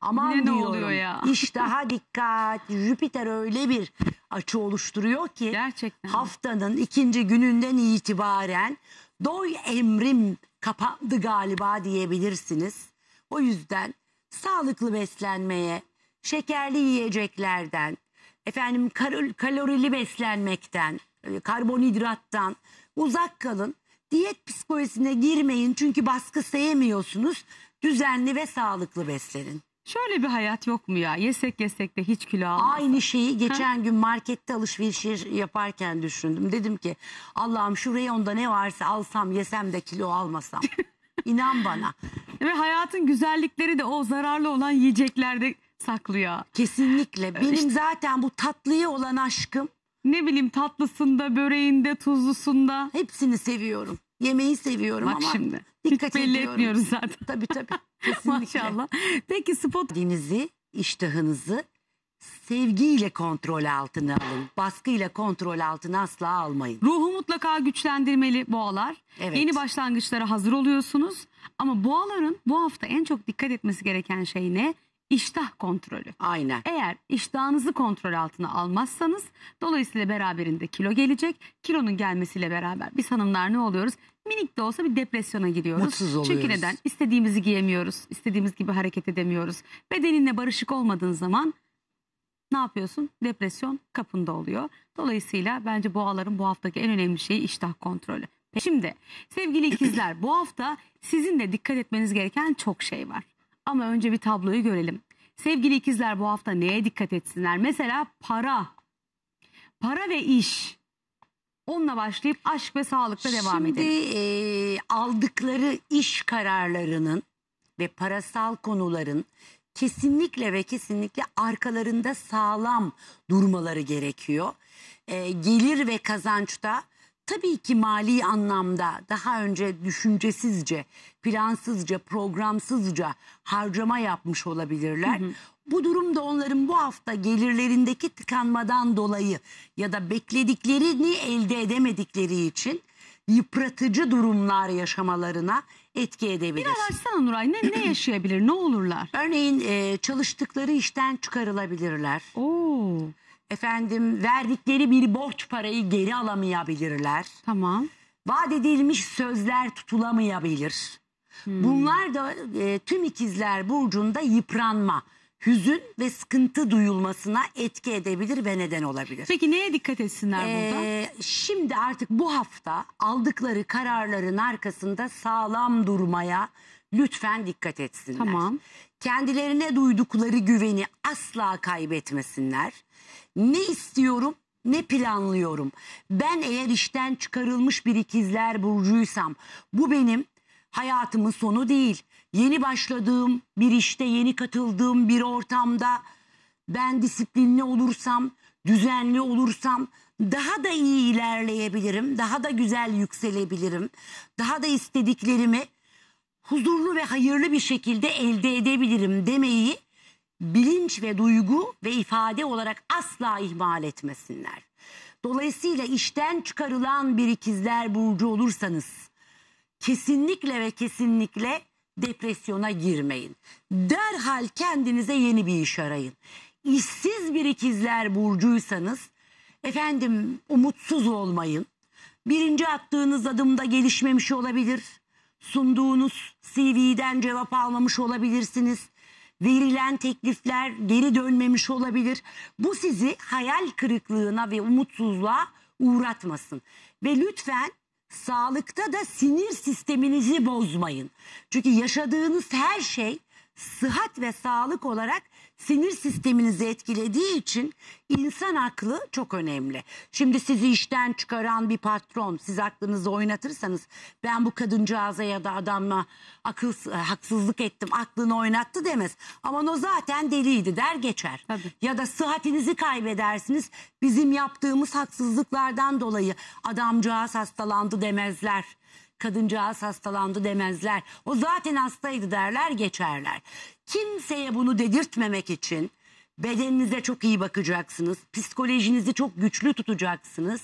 Aman ne diyorum. oluyor ya? İştaha dikkat. Jüpiter öyle bir açı oluşturuyor ki Gerçekten. haftanın ikinci gününden itibaren doy emrim kapandı galiba diyebilirsiniz. O yüzden sağlıklı beslenmeye, şekerli yiyeceklerden, efendim kalorili beslenmekten, e, karbonhidrattan uzak kalın. Diyet psikolojisine girmeyin çünkü baskı sevmiyorsunuz. Düzenli ve sağlıklı beslenin. Şöyle bir hayat yok mu ya? Yesek yesek de hiç kilo almaz. Aynı şeyi geçen gün markette alışveriş yaparken düşündüm. Dedim ki Allah'ım şu reyonda ne varsa alsam yesem de kilo almasam. İnan bana. Ve hayatın güzellikleri de o zararlı olan yiyeceklerde saklıyor. Kesinlikle. Ee, Benim İşte- zaten bu tatlıya olan aşkım Ne bileyim tatlısında, böreğinde, tuzlusunda. hepsini seviyorum. Yemeği seviyorum Bak ama şimdi. dikkat belli ediyorum. etmiyoruz zaten. Tabii tabii. Kesinlikle. Maşallah. Peki spot. Dinizi, iştahınızı sevgiyle kontrol altına alın. Baskıyla kontrol altına asla almayın. Ruhu mutlaka güçlendirmeli boğalar. Evet. Yeni başlangıçlara hazır oluyorsunuz. Ama boğaların bu hafta en çok dikkat etmesi gereken şey ne? iştah kontrolü. Aynen. Eğer iştahınızı kontrol altına almazsanız dolayısıyla beraberinde kilo gelecek. Kilonun gelmesiyle beraber biz hanımlar ne oluyoruz? Minik de olsa bir depresyona giriyoruz. Mutsuz oluyoruz. Çünkü neden? İstediğimizi giyemiyoruz. İstediğimiz gibi hareket edemiyoruz. Bedeninle barışık olmadığın zaman ne yapıyorsun? Depresyon kapında oluyor. Dolayısıyla bence boğaların bu haftaki en önemli şeyi iştah kontrolü. Şimdi sevgili ikizler bu hafta sizin de dikkat etmeniz gereken çok şey var. Ama önce bir tabloyu görelim. Sevgili ikizler bu hafta neye dikkat etsinler? Mesela para. Para ve iş. Onunla başlayıp aşk ve sağlıkta devam Şimdi, edelim. Şimdi e, aldıkları iş kararlarının ve parasal konuların kesinlikle ve kesinlikle arkalarında sağlam durmaları gerekiyor. E, gelir ve kazançta tabii ki mali anlamda daha önce düşüncesizce, plansızca, programsızca harcama yapmış olabilirler. Hı hı. Bu durumda onların bu hafta gelirlerindeki tıkanmadan dolayı ya da beklediklerini elde edemedikleri için yıpratıcı durumlar yaşamalarına etki edebilir. Biraz açsana Nuray ne, ne yaşayabilir ne olurlar? Örneğin e, çalıştıkları işten çıkarılabilirler. Oo. Efendim verdikleri bir borç parayı geri alamayabilirler. Tamam. Vaat edilmiş sözler tutulamayabilir. Hmm. Bunlar da e, tüm ikizler burcunda yıpranma, hüzün ve sıkıntı duyulmasına etki edebilir ve neden olabilir. Peki neye dikkat etsinler ee, burada? Şimdi artık bu hafta aldıkları kararların arkasında sağlam durmaya lütfen dikkat etsinler. Tamam kendilerine duydukları güveni asla kaybetmesinler. Ne istiyorum ne planlıyorum. Ben eğer işten çıkarılmış bir ikizler burcuysam bu benim hayatımın sonu değil. Yeni başladığım bir işte, yeni katıldığım bir ortamda ben disiplinli olursam, düzenli olursam daha da iyi ilerleyebilirim, daha da güzel yükselebilirim. Daha da istediklerimi huzurlu ve hayırlı bir şekilde elde edebilirim demeyi bilinç ve duygu ve ifade olarak asla ihmal etmesinler. Dolayısıyla işten çıkarılan bir ikizler burcu olursanız kesinlikle ve kesinlikle depresyona girmeyin. Derhal kendinize yeni bir iş arayın. İşsiz bir ikizler burcuysanız efendim umutsuz olmayın. Birinci attığınız adımda gelişmemiş olabilir sunduğunuz CV'den cevap almamış olabilirsiniz. Verilen teklifler geri dönmemiş olabilir. Bu sizi hayal kırıklığına ve umutsuzluğa uğratmasın. Ve lütfen sağlıkta da sinir sisteminizi bozmayın. Çünkü yaşadığınız her şey sıhhat ve sağlık olarak sinir sisteminizi etkilediği için insan aklı çok önemli. Şimdi sizi işten çıkaran bir patron siz aklınızı oynatırsanız ben bu kadıncağıza ya da adamla akıl, haksızlık ettim aklını oynattı demez. Ama o zaten deliydi der geçer. Tabii. Ya da sıhhatinizi kaybedersiniz bizim yaptığımız haksızlıklardan dolayı adamcağız hastalandı demezler kadıncağız hastalandı demezler. O zaten hastaydı derler geçerler. Kimseye bunu dedirtmemek için bedeninize çok iyi bakacaksınız. Psikolojinizi çok güçlü tutacaksınız.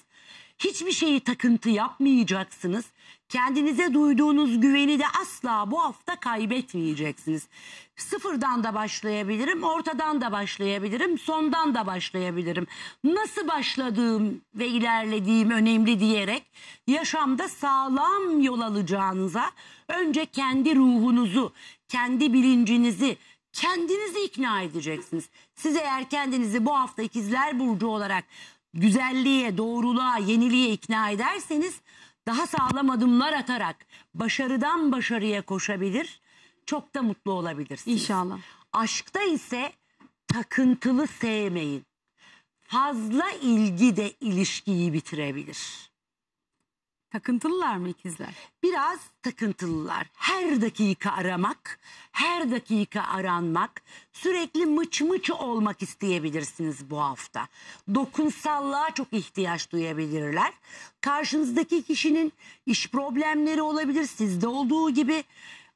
Hiçbir şeyi takıntı yapmayacaksınız. Kendinize duyduğunuz güveni de asla bu hafta kaybetmeyeceksiniz. Sıfırdan da başlayabilirim, ortadan da başlayabilirim, sondan da başlayabilirim. Nasıl başladığım ve ilerlediğim önemli diyerek yaşamda sağlam yol alacağınıza önce kendi ruhunuzu, kendi bilincinizi, kendinizi ikna edeceksiniz. Siz eğer kendinizi bu hafta ikizler burcu olarak güzelliğe, doğruluğa, yeniliğe ikna ederseniz daha sağlam adımlar atarak başarıdan başarıya koşabilir, çok da mutlu olabilirsiniz. İnşallah. Aşkta ise takıntılı sevmeyin. Fazla ilgi de ilişkiyi bitirebilir. Takıntılılar mı ikizler? Biraz takıntılılar. Her dakika aramak, her dakika aranmak, sürekli mıç mıç olmak isteyebilirsiniz bu hafta. Dokunsallığa çok ihtiyaç duyabilirler. Karşınızdaki kişinin iş problemleri olabilir. Sizde olduğu gibi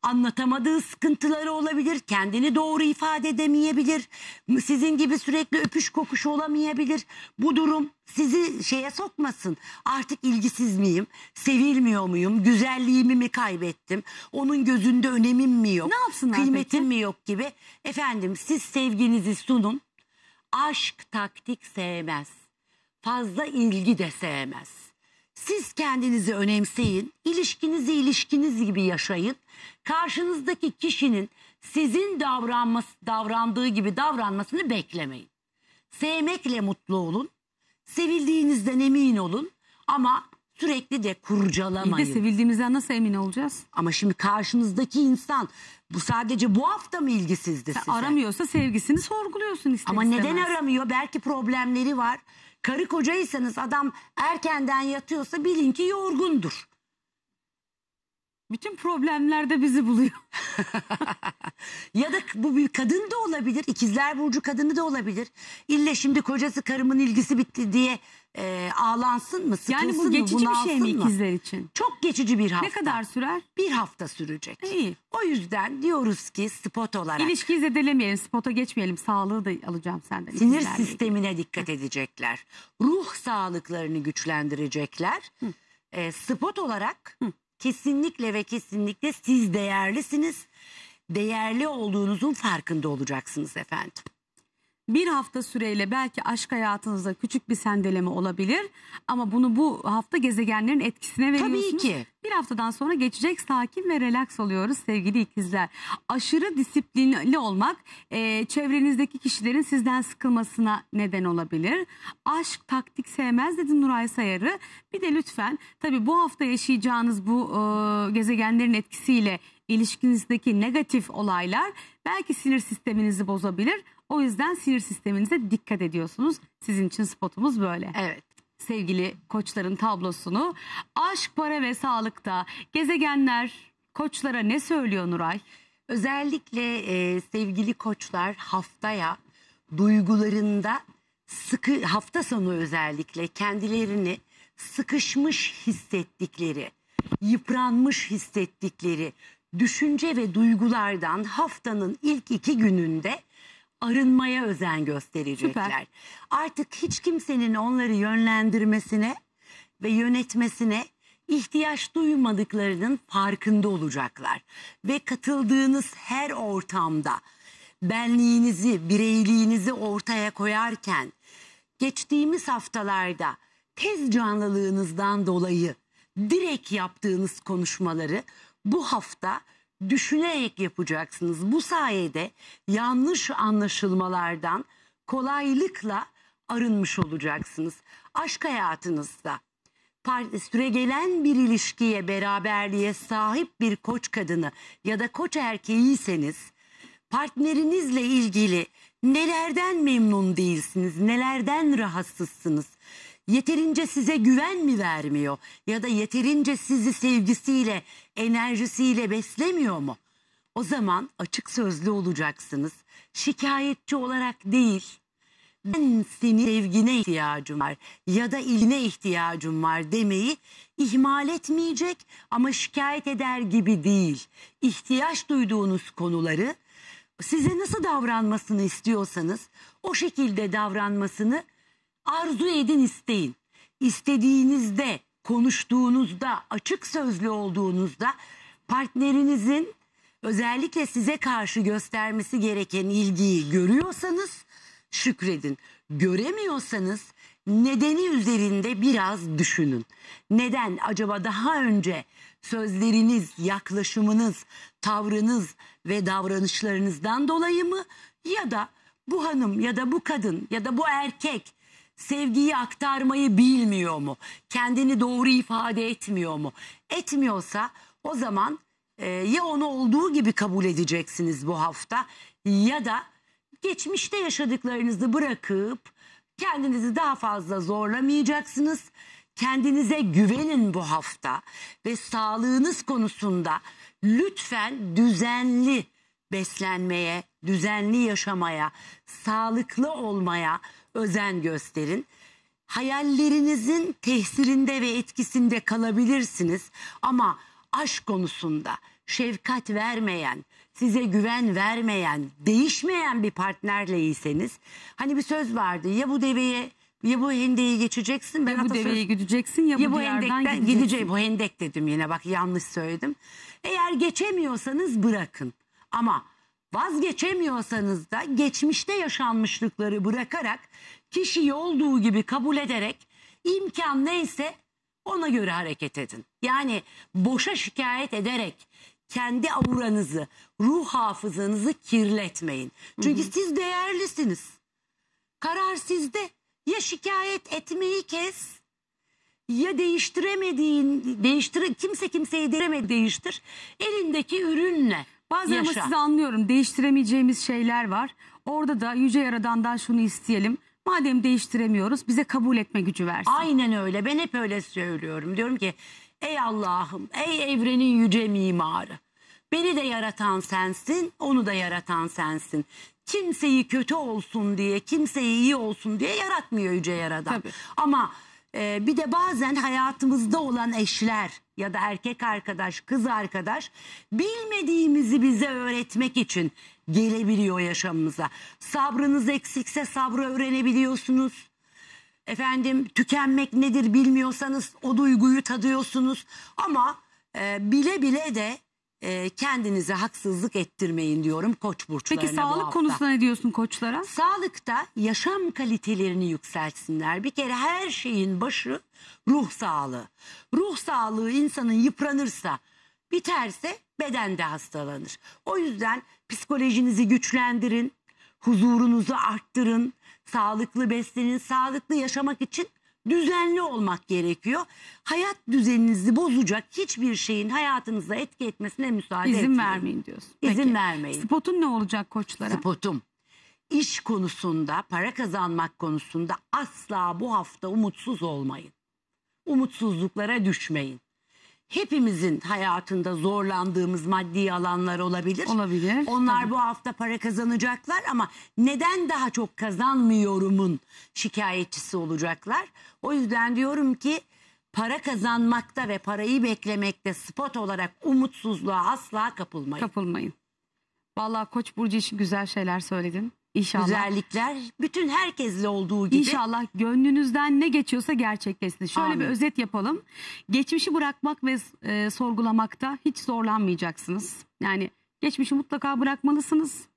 anlatamadığı sıkıntıları olabilir. Kendini doğru ifade edemeyebilir. Sizin gibi sürekli öpüş kokuş olamayabilir. Bu durum sizi şeye sokmasın. Artık ilgisiz miyim? Sevilmiyor muyum? Güzelliğimi mi kaybettim? Onun gözünde önemim mi yok? Ne yapsınlar Kıymetim peki? mi yok gibi. Efendim siz sevginizi sunun. Aşk taktik sevmez. Fazla ilgi de sevmez siz kendinizi önemseyin, ilişkinizi ilişkiniz gibi yaşayın. Karşınızdaki kişinin sizin davranması, davrandığı gibi davranmasını beklemeyin. Sevmekle mutlu olun, sevildiğinizden emin olun ama sürekli de kurcalamayın. Bir de sevildiğimizden nasıl emin olacağız? Ama şimdi karşınızdaki insan bu sadece bu hafta mı ilgisizdi Sen size? Aramıyorsa sevgisini sorguluyorsun istemez. Ama neden aramıyor? Belki problemleri var. Karı kocaysanız adam erkenden yatıyorsa bilin ki yorgundur. Bütün problemlerde bizi buluyor. ya da bu bir kadın da olabilir. İkizler Burcu kadını da olabilir. İlle şimdi kocası karımın ilgisi bitti diye e, ağlansın mı? Sıkılsın yani bu geçici mı, bir şey mi ikizler için? Çok geçici bir hafta. Ne kadar sürer? Bir hafta sürecek. İyi. O yüzden diyoruz ki spot olarak. İlişkiyi zedelemeyelim, spota geçmeyelim. Sağlığı da alacağım senden. Sinir sistemine ilgili. dikkat edecekler. Ruh sağlıklarını güçlendirecekler. Hı. E, spot olarak... Hı kesinlikle ve kesinlikle siz değerlisiniz. Değerli olduğunuzun farkında olacaksınız efendim bir hafta süreyle belki aşk hayatınızda küçük bir sendeleme olabilir. Ama bunu bu hafta gezegenlerin etkisine veriyorsunuz. Tabii ki. Bir haftadan sonra geçecek sakin ve relax oluyoruz sevgili ikizler. Aşırı disiplinli olmak e, çevrenizdeki kişilerin sizden sıkılmasına neden olabilir. Aşk taktik sevmez dedi Nuray Sayarı. Bir de lütfen tabii bu hafta yaşayacağınız bu e, gezegenlerin etkisiyle ilişkinizdeki negatif olaylar belki sinir sisteminizi bozabilir o yüzden sinir sisteminize dikkat ediyorsunuz. Sizin için spotumuz böyle. Evet sevgili koçların tablosunu. Aşk, para ve sağlıkta gezegenler koçlara ne söylüyor Nuray? Özellikle e, sevgili koçlar haftaya duygularında sıkı hafta sonu özellikle kendilerini sıkışmış hissettikleri, yıpranmış hissettikleri düşünce ve duygulardan haftanın ilk iki gününde arınmaya özen gösterecekler. Süper. Artık hiç kimsenin onları yönlendirmesine ve yönetmesine ihtiyaç duymadıklarının farkında olacaklar. Ve katıldığınız her ortamda benliğinizi, bireyliğinizi ortaya koyarken geçtiğimiz haftalarda tez canlılığınızdan dolayı direkt yaptığınız konuşmaları bu hafta düşünerek yapacaksınız. Bu sayede yanlış anlaşılmalardan kolaylıkla arınmış olacaksınız. Aşk hayatınızda Süre gelen bir ilişkiye, beraberliğe sahip bir koç kadını ya da koç erkeğiyseniz partnerinizle ilgili nelerden memnun değilsiniz, nelerden rahatsızsınız? yeterince size güven mi vermiyor? Ya da yeterince sizi sevgisiyle, enerjisiyle beslemiyor mu? O zaman açık sözlü olacaksınız. Şikayetçi olarak değil. Ben senin sevgine ihtiyacım var ya da iline ihtiyacım var demeyi ihmal etmeyecek ama şikayet eder gibi değil. İhtiyaç duyduğunuz konuları size nasıl davranmasını istiyorsanız o şekilde davranmasını Arzu edin isteyin. İstediğinizde, konuştuğunuzda, açık sözlü olduğunuzda partnerinizin özellikle size karşı göstermesi gereken ilgiyi görüyorsanız şükredin. Göremiyorsanız nedeni üzerinde biraz düşünün. Neden acaba daha önce sözleriniz, yaklaşımınız, tavrınız ve davranışlarınızdan dolayı mı ya da bu hanım ya da bu kadın ya da bu erkek sevgiyi aktarmayı bilmiyor mu? Kendini doğru ifade etmiyor mu? Etmiyorsa o zaman e, ya onu olduğu gibi kabul edeceksiniz bu hafta ya da geçmişte yaşadıklarınızı bırakıp kendinizi daha fazla zorlamayacaksınız. Kendinize güvenin bu hafta ve sağlığınız konusunda lütfen düzenli beslenmeye, düzenli yaşamaya, sağlıklı olmaya özen gösterin. Hayallerinizin tesirinde ve etkisinde kalabilirsiniz ama aşk konusunda şefkat vermeyen, size güven vermeyen, değişmeyen bir partnerleyseniz hani bir söz vardı ya bu deveye ya bu hendeyi geçeceksin ben ya bu deveye gideceksin ya, ya bu, bu hendekten gideceğim bu hendek dedim yine bak yanlış söyledim. Eğer geçemiyorsanız bırakın ama Vazgeçemiyorsanız da geçmişte yaşanmışlıkları bırakarak kişiyi olduğu gibi kabul ederek imkan neyse ona göre hareket edin. Yani boşa şikayet ederek kendi avuranızı, ruh hafızanızı kirletmeyin. Çünkü hı hı. siz değerlisiniz. Karar sizde. Ya şikayet etmeyi kes ya değiştiremediğin, değiştire, kimse kimseyi değiştiremedi değiştir. Elindeki ürünle Bazen Yaşa. ama sizi anlıyorum değiştiremeyeceğimiz şeyler var. Orada da Yüce Yaradan'dan şunu isteyelim. Madem değiştiremiyoruz bize kabul etme gücü versin. Aynen öyle ben hep öyle söylüyorum. Diyorum ki ey Allah'ım ey evrenin yüce mimarı. Beni de yaratan sensin onu da yaratan sensin kimseyi kötü olsun diye, kimseyi iyi olsun diye yaratmıyor Yüce Yaradan. Tabii. Ama e, bir de bazen hayatımızda olan eşler, ya da erkek arkadaş, kız arkadaş bilmediğimizi bize öğretmek için gelebiliyor yaşamımıza. Sabrınız eksikse sabrı öğrenebiliyorsunuz. Efendim tükenmek nedir bilmiyorsanız o duyguyu tadıyorsunuz ama e, bile bile de e, kendinize haksızlık ettirmeyin diyorum koç burçlarına Peki sağlık konusunda ne diyorsun koçlara? Sağlıkta yaşam kalitelerini yükseltsinler. Bir kere her şeyin başı ruh sağlığı. Ruh sağlığı insanın yıpranırsa, biterse beden de hastalanır. O yüzden psikolojinizi güçlendirin, huzurunuzu arttırın, sağlıklı beslenin, sağlıklı yaşamak için düzenli olmak gerekiyor. Hayat düzeninizi bozacak hiçbir şeyin hayatınızda etki etmesine müsaade İzin etmeyin. vermeyin diyorsun. İzin Peki. vermeyin. Spotun ne olacak koçlara? Spotum. İş konusunda, para kazanmak konusunda asla bu hafta umutsuz olmayın. Umutsuzluklara düşmeyin hepimizin hayatında zorlandığımız maddi alanlar olabilir. Olabilir. Onlar tabii. bu hafta para kazanacaklar ama neden daha çok kazanmıyorumun şikayetçisi olacaklar. O yüzden diyorum ki para kazanmakta ve parayı beklemekte spot olarak umutsuzluğa asla kapılmayın. Kapılmayın. Vallahi Koç burcu için güzel şeyler söyledin. İnşallah. güzellikler bütün herkesle olduğu gibi. İnşallah gönlünüzden ne geçiyorsa gerçekleşsin. Şöyle Amin. bir özet yapalım. Geçmişi bırakmak ve e, sorgulamakta hiç zorlanmayacaksınız. Yani geçmişi mutlaka bırakmalısınız.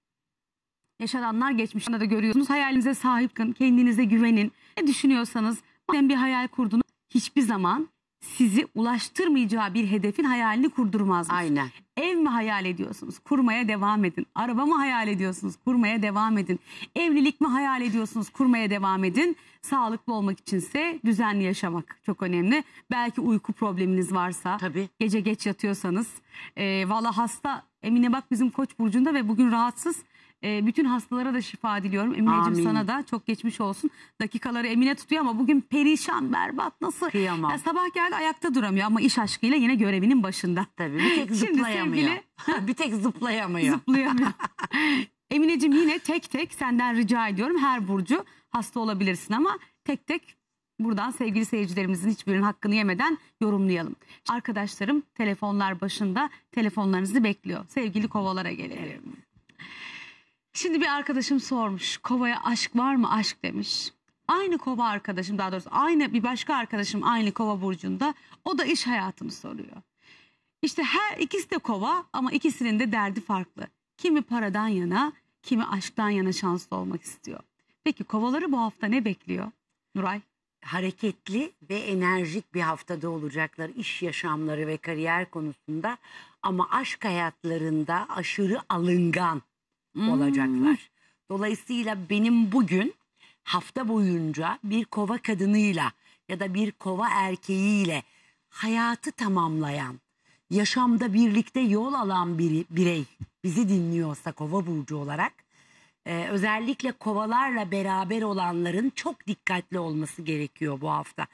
Yaşananlar geçmişinde de görüyorsunuz. Hayalinize sahip kın, kendinize güvenin. Ne düşünüyorsanız madem bir hayal kurdunuz hiçbir zaman sizi ulaştırmayacağı bir hedefin hayalini kurdurmazsınız. Aynen. Ev mi hayal ediyorsunuz? Kurmaya devam edin. Araba mı hayal ediyorsunuz? Kurmaya devam edin. Evlilik mi hayal ediyorsunuz? Kurmaya devam edin. Sağlıklı olmak içinse düzenli yaşamak çok önemli. Belki uyku probleminiz varsa, Tabii. gece geç yatıyorsanız, e, valla hasta Emine bak bizim Koç burcunda ve bugün rahatsız. Ee, bütün hastalara da şifa diliyorum. Emineciğim sana da çok geçmiş olsun. Dakikaları Emine tutuyor ama bugün perişan, berbat nasıl? Kıyamam. Ya sabah geldi ayakta duramıyor ama iş aşkıyla yine görevinin başında. Tabii bir tek zıplayamıyor. sevgili... bir tek zıplayamıyor. Zıplayamıyor. Emineciğim yine tek tek senden rica ediyorum. Her burcu hasta olabilirsin ama tek tek buradan sevgili seyircilerimizin hiçbirinin hakkını yemeden yorumlayalım. Arkadaşlarım telefonlar başında telefonlarınızı bekliyor. Sevgili kovalara gelelim. Evet. Şimdi bir arkadaşım sormuş. Kovaya aşk var mı aşk demiş. Aynı kova arkadaşım daha doğrusu aynı bir başka arkadaşım aynı kova burcunda. O da iş hayatını soruyor. İşte her ikisi de kova ama ikisinin de derdi farklı. Kimi paradan yana, kimi aşktan yana şanslı olmak istiyor. Peki kovaları bu hafta ne bekliyor Nuray? hareketli ve enerjik bir haftada olacaklar iş yaşamları ve kariyer konusunda ama aşk hayatlarında aşırı alıngan olacaklar. Hmm. Dolayısıyla benim bugün hafta boyunca bir kova kadınıyla ya da bir kova erkeğiyle hayatı tamamlayan, yaşamda birlikte yol alan biri, birey bizi dinliyorsa kova burcu olarak e, özellikle kovalarla beraber olanların çok dikkatli olması gerekiyor bu hafta.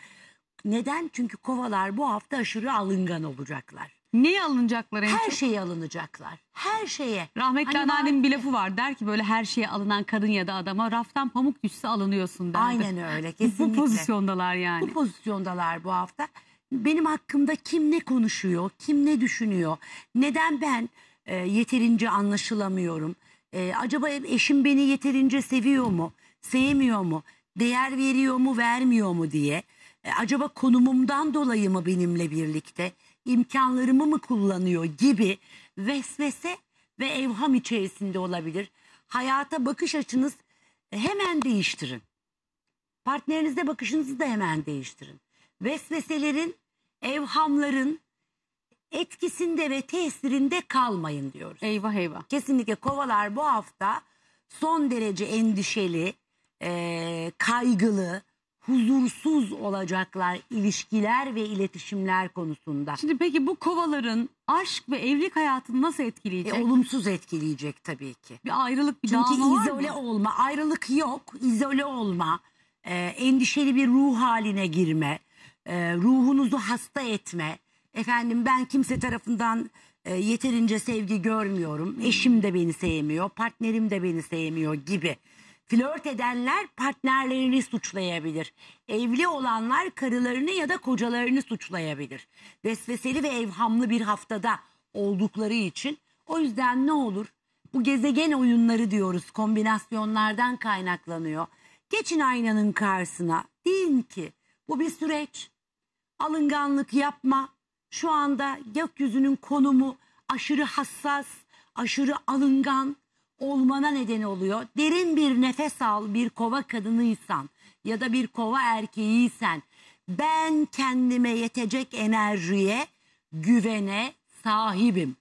Neden? Çünkü kovalar bu hafta aşırı alıngan olacaklar. Neye alınacaklar en Her çok? şeye alınacaklar. Her şeye. Rahmetli Hani anneannemin bir lafı var. Der ki böyle her şeye alınan kadın ya da adama raftan pamuk düşse alınıyorsun derdi. Aynen öyle, Bu kesinlikle. pozisyondalar yani. Bu pozisyondalar bu hafta. Benim hakkımda kim ne konuşuyor, kim ne düşünüyor, neden ben e, yeterince anlaşılamıyorum, E, acaba eşim beni yeterince seviyor mu, sevmiyor mu, değer veriyor mu, vermiyor mu diye, E, acaba konumumdan dolayı mı benimle birlikte imkanlarımı mı kullanıyor gibi vesvese ve evham içerisinde olabilir. Hayata bakış açınız e, hemen değiştirin. Partnerinize bakışınızı da hemen değiştirin. Vesveselerin, evhamların etkisinde ve tesirinde kalmayın diyoruz. Eyvah eyvah. Kesinlikle kovalar bu hafta son derece endişeli, e, kaygılı, huzursuz olacaklar ilişkiler ve iletişimler konusunda. Şimdi peki bu kovaların aşk ve evlilik hayatını nasıl etkileyecek? E, olumsuz etkileyecek tabii ki. Bir ayrılık bir Çünkü dağılma var izole mı? olma, ayrılık yok, izole olma, e, endişeli bir ruh haline girme, e, ruhunuzu hasta etme. Efendim ben kimse tarafından e, yeterince sevgi görmüyorum, eşim de beni sevmiyor, partnerim de beni sevmiyor gibi Flört edenler partnerlerini suçlayabilir. Evli olanlar karılarını ya da kocalarını suçlayabilir. Vesveseli ve evhamlı bir haftada oldukları için o yüzden ne olur? Bu gezegen oyunları diyoruz kombinasyonlardan kaynaklanıyor. Geçin aynanın karşısına. Deyin ki bu bir süreç. Alınganlık yapma. Şu anda gökyüzünün konumu aşırı hassas, aşırı alıngan olmana nedeni oluyor. Derin bir nefes al bir kova kadınıysan ya da bir kova erkeğiysen ben kendime yetecek enerjiye, güvene sahibim.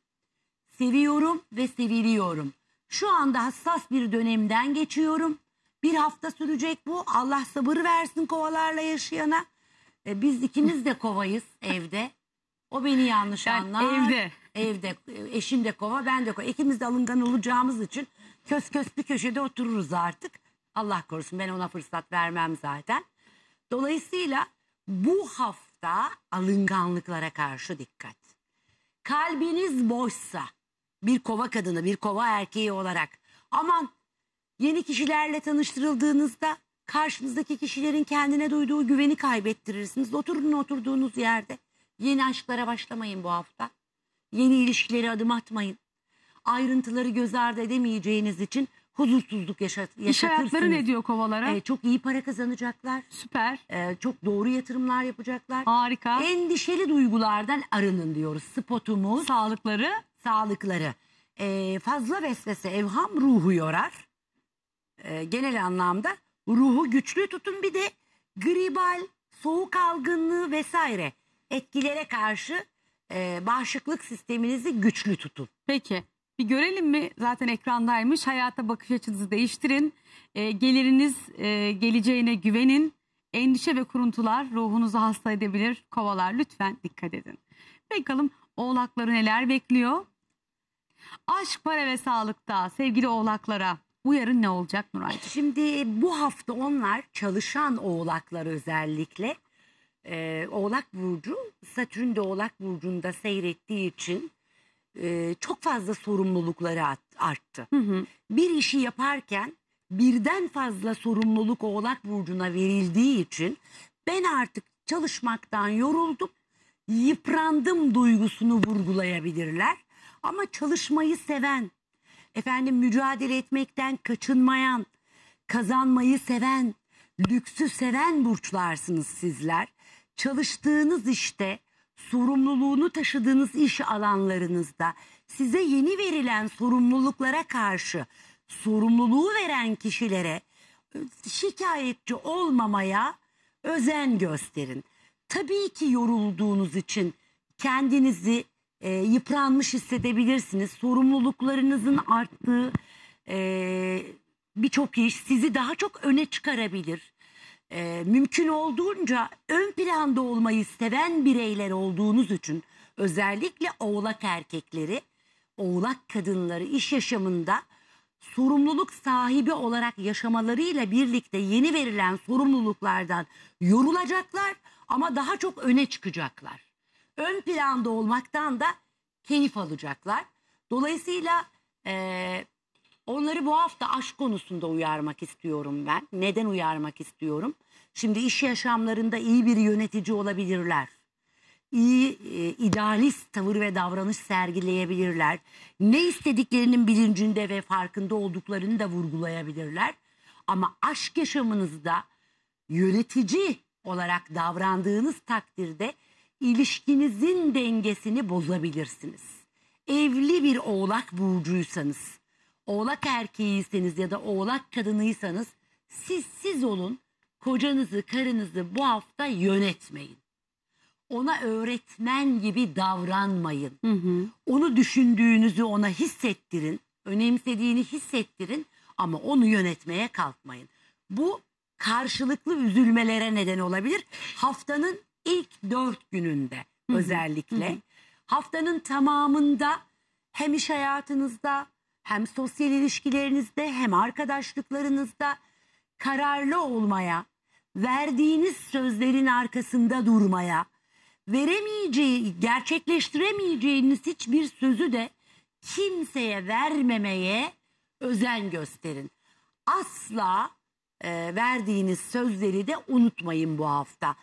Seviyorum ve seviliyorum. Şu anda hassas bir dönemden geçiyorum. Bir hafta sürecek bu. Allah sabır versin kovalarla yaşayana. E, biz ikimiz de kovayız evde. O beni yanlış anlar. Evde. Evde eşim de kova ben de kova. İkimiz de alıngan olacağımız için kös kös bir köşede otururuz artık. Allah korusun ben ona fırsat vermem zaten. Dolayısıyla bu hafta alınganlıklara karşı dikkat. Kalbiniz boşsa bir kova kadını bir kova erkeği olarak aman yeni kişilerle tanıştırıldığınızda karşınızdaki kişilerin kendine duyduğu güveni kaybettirirsiniz. Oturun oturduğunuz yerde yeni aşklara başlamayın bu hafta. Yeni ilişkileri adım atmayın. Ayrıntıları göz ardı edemeyeceğiniz için huzursuzluk yaşat İş yaşatırsınız. hayatları ne diyor kovalara? Ee, çok iyi para kazanacaklar. Süper. Ee, çok doğru yatırımlar yapacaklar. Harika. Endişeli duygulardan arının diyoruz. Spotumuz, Sağlıkları. sağlıkları. Ee, fazla vesvese, evham ruhu yorar. Ee, genel anlamda ruhu güçlü tutun bir de gribal, soğuk algınlığı vesaire etkilere karşı e, bağışıklık sisteminizi güçlü tutun. Peki bir görelim mi? Zaten ekrandaymış. Hayata bakış açınızı değiştirin. E, geliriniz e, geleceğine güvenin. Endişe ve kuruntular ruhunuzu hasta edebilir. Kovalar lütfen dikkat edin. Bakalım oğlakları neler bekliyor? Aşk, para ve sağlıkta sevgili oğlaklara uyarın ne olacak Nuray? Şimdi bu hafta onlar çalışan oğlaklar özellikle e, Oğlak Burcu Satürn de Oğlak Burcu'nda seyrettiği için e, çok fazla sorumlulukları at, arttı. Hı hı. Bir işi yaparken birden fazla sorumluluk Oğlak Burcu'na verildiği için ben artık çalışmaktan yoruldum, yıprandım duygusunu vurgulayabilirler. Ama çalışmayı seven, efendim mücadele etmekten kaçınmayan, kazanmayı seven, lüksü seven burçlarsınız sizler çalıştığınız işte, sorumluluğunu taşıdığınız iş alanlarınızda size yeni verilen sorumluluklara karşı sorumluluğu veren kişilere e, şikayetçi olmamaya özen gösterin. Tabii ki yorulduğunuz için kendinizi e, yıpranmış hissedebilirsiniz. Sorumluluklarınızın arttığı e, birçok iş sizi daha çok öne çıkarabilir e, mümkün olduğunca ön planda olmayı seven bireyler olduğunuz için özellikle oğlak erkekleri, oğlak kadınları iş yaşamında sorumluluk sahibi olarak yaşamalarıyla birlikte yeni verilen sorumluluklardan yorulacaklar ama daha çok öne çıkacaklar. Ön planda olmaktan da keyif alacaklar. Dolayısıyla e, Onları bu hafta aşk konusunda uyarmak istiyorum ben. Neden uyarmak istiyorum? Şimdi iş yaşamlarında iyi bir yönetici olabilirler. İyi, e, idealist tavır ve davranış sergileyebilirler. Ne istediklerinin bilincinde ve farkında olduklarını da vurgulayabilirler. Ama aşk yaşamınızda yönetici olarak davrandığınız takdirde ilişkinizin dengesini bozabilirsiniz. Evli bir oğlak burcuysanız oğlak erkeğiyseniz ya da oğlak kadınıysanız siz siz olun kocanızı karınızı bu hafta yönetmeyin. Ona öğretmen gibi davranmayın. Hı hı. Onu düşündüğünüzü ona hissettirin. Önemsediğini hissettirin ama onu yönetmeye kalkmayın. Bu karşılıklı üzülmelere neden olabilir. Haftanın ilk dört gününde özellikle. Hı hı. Haftanın tamamında hem iş hayatınızda hem sosyal ilişkilerinizde hem arkadaşlıklarınızda kararlı olmaya, verdiğiniz sözlerin arkasında durmaya, veremeyeceği, gerçekleştiremeyeceğiniz hiçbir sözü de kimseye vermemeye özen gösterin. Asla e, verdiğiniz sözleri de unutmayın bu hafta.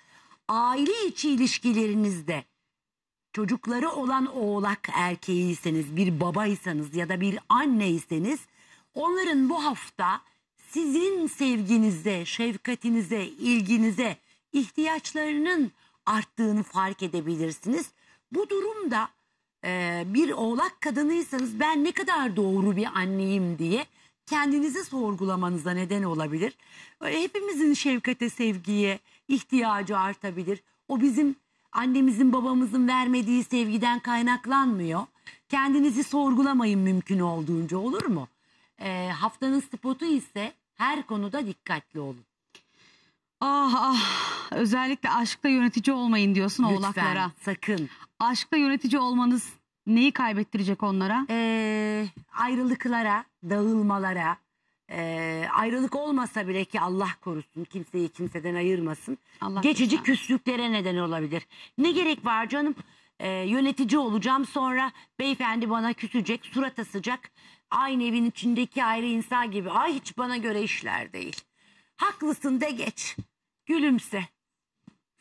Aile içi ilişkilerinizde çocukları olan oğlak erkeğiyseniz, bir babaysanız ya da bir anneyseniz onların bu hafta sizin sevginize, şefkatinize, ilginize ihtiyaçlarının arttığını fark edebilirsiniz. Bu durumda e, bir oğlak kadınıysanız ben ne kadar doğru bir anneyim diye kendinizi sorgulamanıza neden olabilir. Hepimizin şefkate, sevgiye ihtiyacı artabilir. O bizim annemizin babamızın vermediği sevgiden kaynaklanmıyor. Kendinizi sorgulamayın mümkün olduğunca olur mu? Ee, haftanın spotu ise her konuda dikkatli olun. Ah ah özellikle aşkta yönetici olmayın diyorsun Lütfen, oğlaklara. sakın. Aşkta yönetici olmanız neyi kaybettirecek onlara? Ee, ayrılıklara, dağılmalara, ee, ayrılık olmasa bile ki Allah korusun kimseyi kimseden ayırmasın. Allah geçici korusun. küslüklere neden olabilir. Ne gerek var canım? Ee, yönetici olacağım sonra beyefendi bana küsecek, surat asacak. Aynı evin içindeki ayrı insan gibi. Ay hiç bana göre işler değil. Haklısın de geç. Gülümse.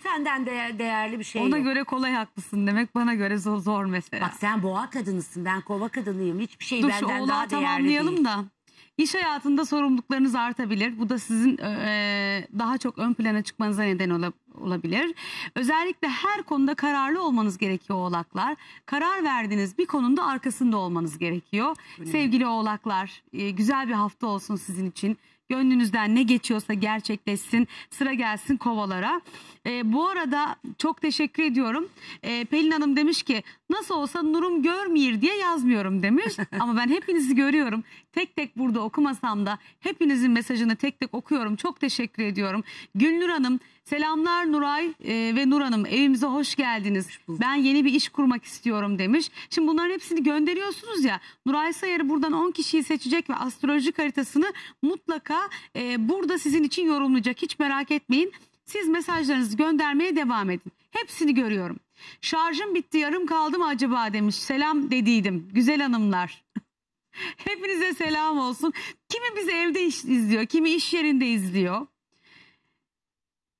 Senden değer, değerli bir şey Ona yok. göre kolay haklısın demek bana göre zor, zor mesela. Bak sen boğa kadınısın ben kova kadınıyım. Hiçbir şey Dur, benden daha değerli değil. Dur şu oğlan tamamlayalım da. İş hayatında sorumluluklarınız artabilir. Bu da sizin e, e, daha çok ön plana çıkmanıza neden ola, olabilir. Özellikle her konuda kararlı olmanız gerekiyor oğlaklar. Karar verdiğiniz bir konuda arkasında olmanız gerekiyor. Önemli. Sevgili oğlaklar e, güzel bir hafta olsun sizin için. Gönlünüzden ne geçiyorsa gerçekleşsin. Sıra gelsin kovalara. E, bu arada çok teşekkür ediyorum. E, Pelin Hanım demiş ki nasıl olsa Nurum görmeyir diye yazmıyorum demiş. Ama ben hepinizi görüyorum. Tek tek burada okumasam da hepinizin mesajını tek tek okuyorum. Çok teşekkür ediyorum. Gülnur Hanım Selamlar Nuray e, ve Nur Hanım evimize hoş geldiniz. Hoş ben yeni bir iş kurmak istiyorum demiş. Şimdi bunların hepsini gönderiyorsunuz ya. Nuray Sayarı buradan 10 kişiyi seçecek ve astroloji haritasını mutlaka e, burada sizin için yorumlayacak. Hiç merak etmeyin. Siz mesajlarınızı göndermeye devam edin. Hepsini görüyorum. Şarjım bitti yarım kaldı mı acaba demiş. Selam dediydim. Güzel hanımlar. Hepinize selam olsun. Kimi bizi evde izliyor, kimi iş yerinde izliyor.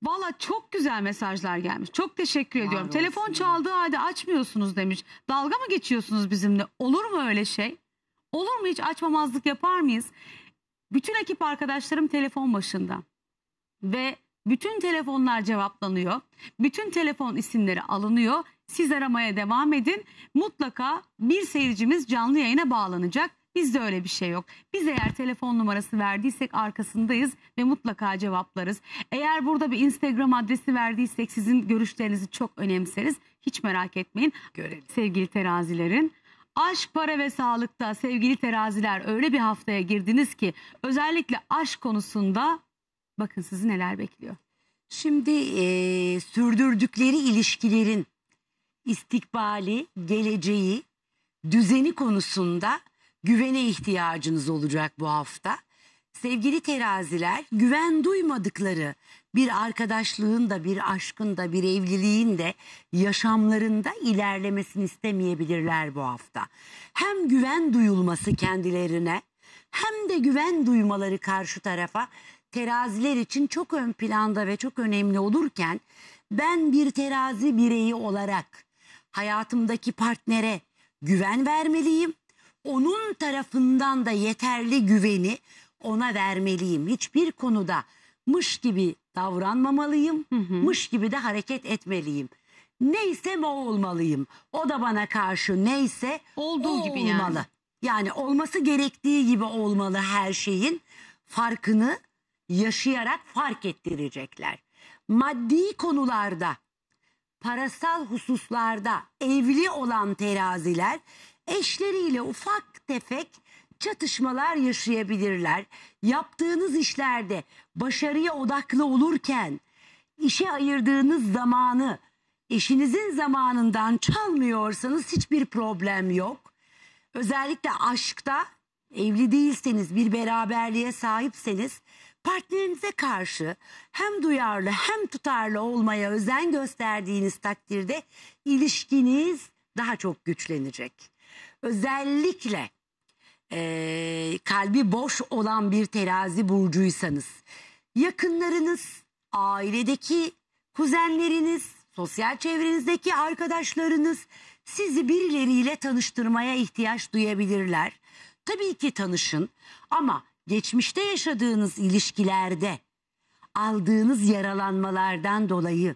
Valla çok güzel mesajlar gelmiş. Çok teşekkür ediyorum. Telefon ya. çaldığı halde açmıyorsunuz demiş. Dalga mı geçiyorsunuz bizimle? Olur mu öyle şey? Olur mu hiç açmamazlık yapar mıyız? Bütün ekip arkadaşlarım telefon başında. Ve bütün telefonlar cevaplanıyor. Bütün telefon isimleri alınıyor. Siz aramaya devam edin. Mutlaka bir seyircimiz canlı yayına bağlanacak. Bizde öyle bir şey yok. Biz eğer telefon numarası verdiysek arkasındayız ve mutlaka cevaplarız. Eğer burada bir Instagram adresi verdiysek sizin görüşlerinizi çok önemseriz. Hiç merak etmeyin. Görelim. Sevgili terazilerin. Aşk, para ve sağlıkta sevgili teraziler öyle bir haftaya girdiniz ki özellikle aşk konusunda bakın sizi neler bekliyor. Şimdi e, sürdürdükleri ilişkilerin istikbali, geleceği, düzeni konusunda güvene ihtiyacınız olacak bu hafta. Sevgili teraziler güven duymadıkları bir arkadaşlığın da bir aşkın da bir evliliğin de yaşamlarında ilerlemesini istemeyebilirler bu hafta. Hem güven duyulması kendilerine hem de güven duymaları karşı tarafa teraziler için çok ön planda ve çok önemli olurken ben bir terazi bireyi olarak hayatımdaki partnere güven vermeliyim onun tarafından da yeterli güveni ona vermeliyim. Hiçbir konuda mış gibi davranmamalıyım, hı hı. mış gibi de hareket etmeliyim. Neyse o olmalıyım. O da bana karşı neyse olduğu o gibi olmalı. Yani. yani olması gerektiği gibi olmalı her şeyin farkını yaşayarak fark ettirecekler. Maddi konularda, parasal hususlarda evli olan teraziler eşleriyle ufak tefek çatışmalar yaşayabilirler. Yaptığınız işlerde başarıya odaklı olurken işe ayırdığınız zamanı eşinizin zamanından çalmıyorsanız hiçbir problem yok. Özellikle aşkta evli değilseniz bir beraberliğe sahipseniz partnerinize karşı hem duyarlı hem tutarlı olmaya özen gösterdiğiniz takdirde ilişkiniz daha çok güçlenecek özellikle e, kalbi boş olan bir terazi burcuysanız yakınlarınız, ailedeki kuzenleriniz, sosyal çevrenizdeki arkadaşlarınız sizi birileriyle tanıştırmaya ihtiyaç duyabilirler. Tabii ki tanışın ama geçmişte yaşadığınız ilişkilerde aldığınız yaralanmalardan dolayı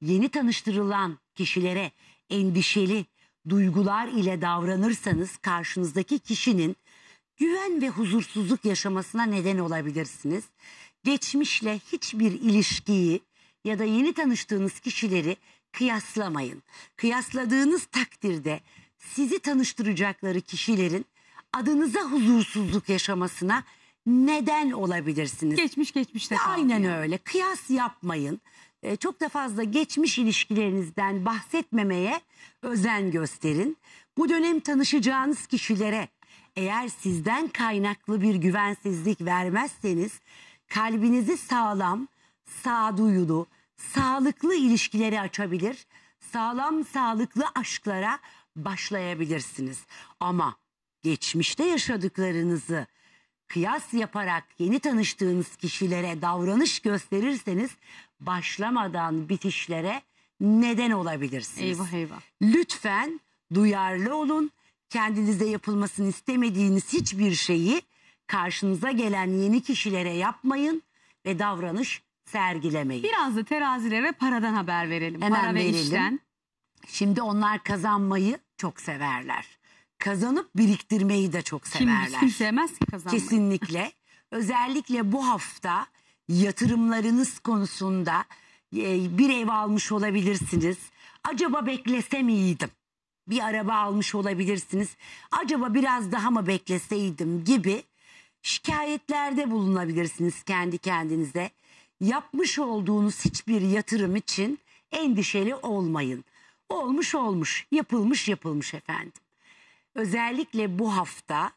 yeni tanıştırılan kişilere endişeli duygular ile davranırsanız karşınızdaki kişinin güven ve huzursuzluk yaşamasına neden olabilirsiniz. Geçmişle hiçbir ilişkiyi ya da yeni tanıştığınız kişileri kıyaslamayın. Kıyasladığınız takdirde sizi tanıştıracakları kişilerin adınıza huzursuzluk yaşamasına neden olabilirsiniz. Geçmiş geçmişte Aynen öyle. Kıyas yapmayın. Ee, çok da fazla geçmiş ilişkilerinizden bahsetmemeye özen gösterin. Bu dönem tanışacağınız kişilere eğer sizden kaynaklı bir güvensizlik vermezseniz kalbinizi sağlam, sağduyulu, sağlıklı ilişkileri açabilir, sağlam sağlıklı aşklara başlayabilirsiniz. Ama geçmişte yaşadıklarınızı kıyas yaparak yeni tanıştığınız kişilere davranış gösterirseniz başlamadan bitişlere neden olabilirsiniz. Eyvah eyvah. Lütfen duyarlı olun. Kendinize yapılmasını istemediğiniz hiçbir şeyi karşınıza gelen yeni kişilere yapmayın ve davranış sergilemeyin. Biraz da terazilere paradan haber verelim. Hemen Para verelim. ve işten. Şimdi onlar kazanmayı çok severler. Kazanıp biriktirmeyi de çok severler. Kim, kim sevmez ki kazanmayı? Kesinlikle. Özellikle bu hafta yatırımlarınız konusunda e, bir ev almış olabilirsiniz. Acaba beklese miydim? Bir araba almış olabilirsiniz. Acaba biraz daha mı bekleseydim gibi şikayetlerde bulunabilirsiniz kendi kendinize. Yapmış olduğunuz hiçbir yatırım için endişeli olmayın. Olmuş olmuş, yapılmış yapılmış efendim. Özellikle bu hafta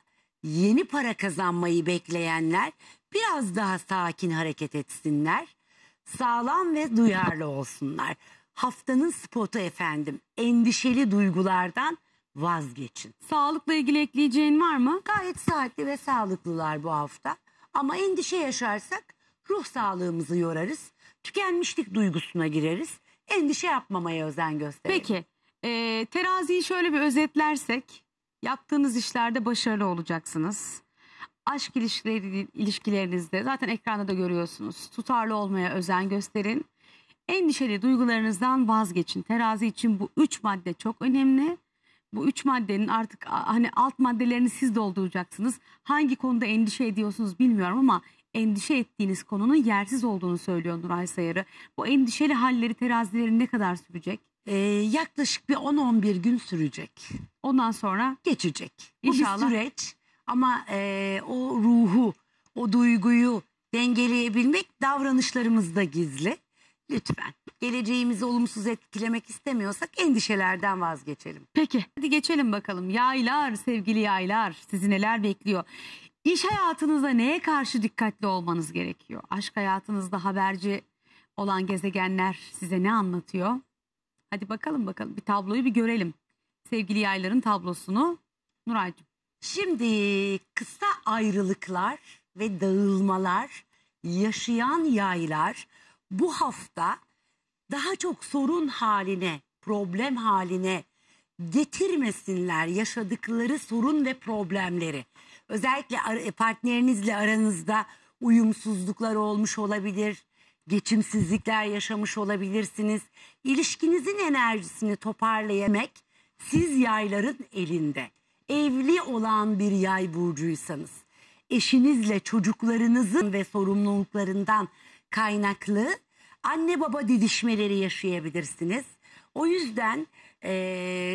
yeni para kazanmayı bekleyenler biraz daha sakin hareket etsinler. Sağlam ve duyarlı olsunlar. Haftanın spotu efendim. Endişeli duygulardan vazgeçin. Sağlıkla ilgili ekleyeceğin var mı? Gayet saatli ve sağlıklılar bu hafta. Ama endişe yaşarsak ruh sağlığımızı yorarız. Tükenmişlik duygusuna gireriz. Endişe yapmamaya özen gösterelim. Peki e, teraziyi şöyle bir özetlersek yaptığınız işlerde başarılı olacaksınız aşk ilişkileri, ilişkilerinizde zaten ekranda da görüyorsunuz. Tutarlı olmaya özen gösterin. Endişeli duygularınızdan vazgeçin. Terazi için bu üç madde çok önemli. Bu üç maddenin artık hani alt maddelerini siz dolduracaksınız. Hangi konuda endişe ediyorsunuz bilmiyorum ama endişe ettiğiniz konunun yersiz olduğunu söylüyor Nuray Sayarı. Bu endişeli halleri terazileri ne kadar sürecek? Ee, yaklaşık bir 10-11 gün sürecek. Ondan sonra Geçecek. Bu bir süreç. Ama e, o ruhu, o duyguyu dengeleyebilmek davranışlarımızda gizli. Lütfen geleceğimizi olumsuz etkilemek istemiyorsak endişelerden vazgeçelim. Peki hadi geçelim bakalım. Yaylar sevgili yaylar sizi neler bekliyor? İş hayatınızda neye karşı dikkatli olmanız gerekiyor? Aşk hayatınızda haberci olan gezegenler size ne anlatıyor? Hadi bakalım bakalım bir tabloyu bir görelim. Sevgili yayların tablosunu Nuray'cığım. Şimdi kısa ayrılıklar ve dağılmalar yaşayan yaylar bu hafta daha çok sorun haline, problem haline getirmesinler yaşadıkları sorun ve problemleri. Özellikle partnerinizle aranızda uyumsuzluklar olmuş olabilir, geçimsizlikler yaşamış olabilirsiniz. İlişkinizin enerjisini toparlayamak siz yayların elinde evli olan bir yay burcuysanız eşinizle çocuklarınızın ve sorumluluklarından kaynaklı anne baba didişmeleri yaşayabilirsiniz. O yüzden e,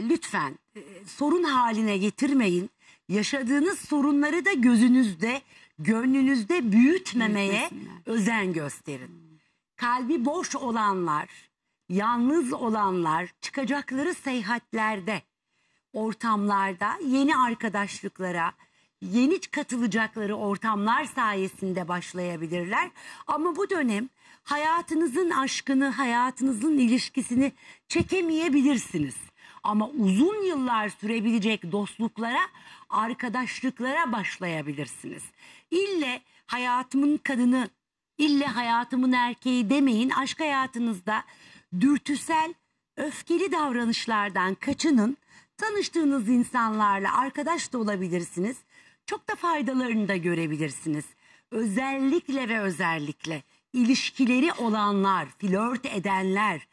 lütfen e, sorun haline getirmeyin. Yaşadığınız sorunları da gözünüzde, gönlünüzde büyütmemeye özen gösterin. Kalbi boş olanlar, yalnız olanlar çıkacakları seyahatlerde ortamlarda, yeni arkadaşlıklara, yeni katılacakları ortamlar sayesinde başlayabilirler. Ama bu dönem hayatınızın aşkını, hayatınızın ilişkisini çekemeyebilirsiniz. Ama uzun yıllar sürebilecek dostluklara, arkadaşlıklara başlayabilirsiniz. İlle hayatımın kadını, ille hayatımın erkeği demeyin. Aşk hayatınızda dürtüsel, öfkeli davranışlardan kaçının. Tanıştığınız insanlarla arkadaş da olabilirsiniz. Çok da faydalarını da görebilirsiniz. Özellikle ve özellikle ilişkileri olanlar, flört edenler,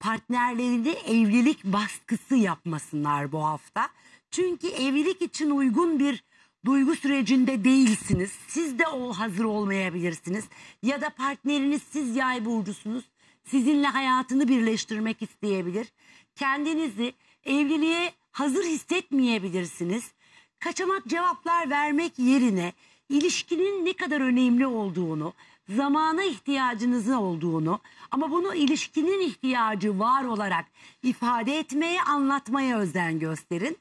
partnerlerinde evlilik baskısı yapmasınlar bu hafta. Çünkü evlilik için uygun bir duygu sürecinde değilsiniz. Siz de o hazır olmayabilirsiniz. Ya da partneriniz siz yay burcusunuz. Sizinle hayatını birleştirmek isteyebilir. Kendinizi evliliğe hazır hissetmeyebilirsiniz. Kaçamak cevaplar vermek yerine ilişkinin ne kadar önemli olduğunu, zamana ihtiyacınızın olduğunu ama bunu ilişkinin ihtiyacı var olarak ifade etmeye, anlatmaya özen gösterin.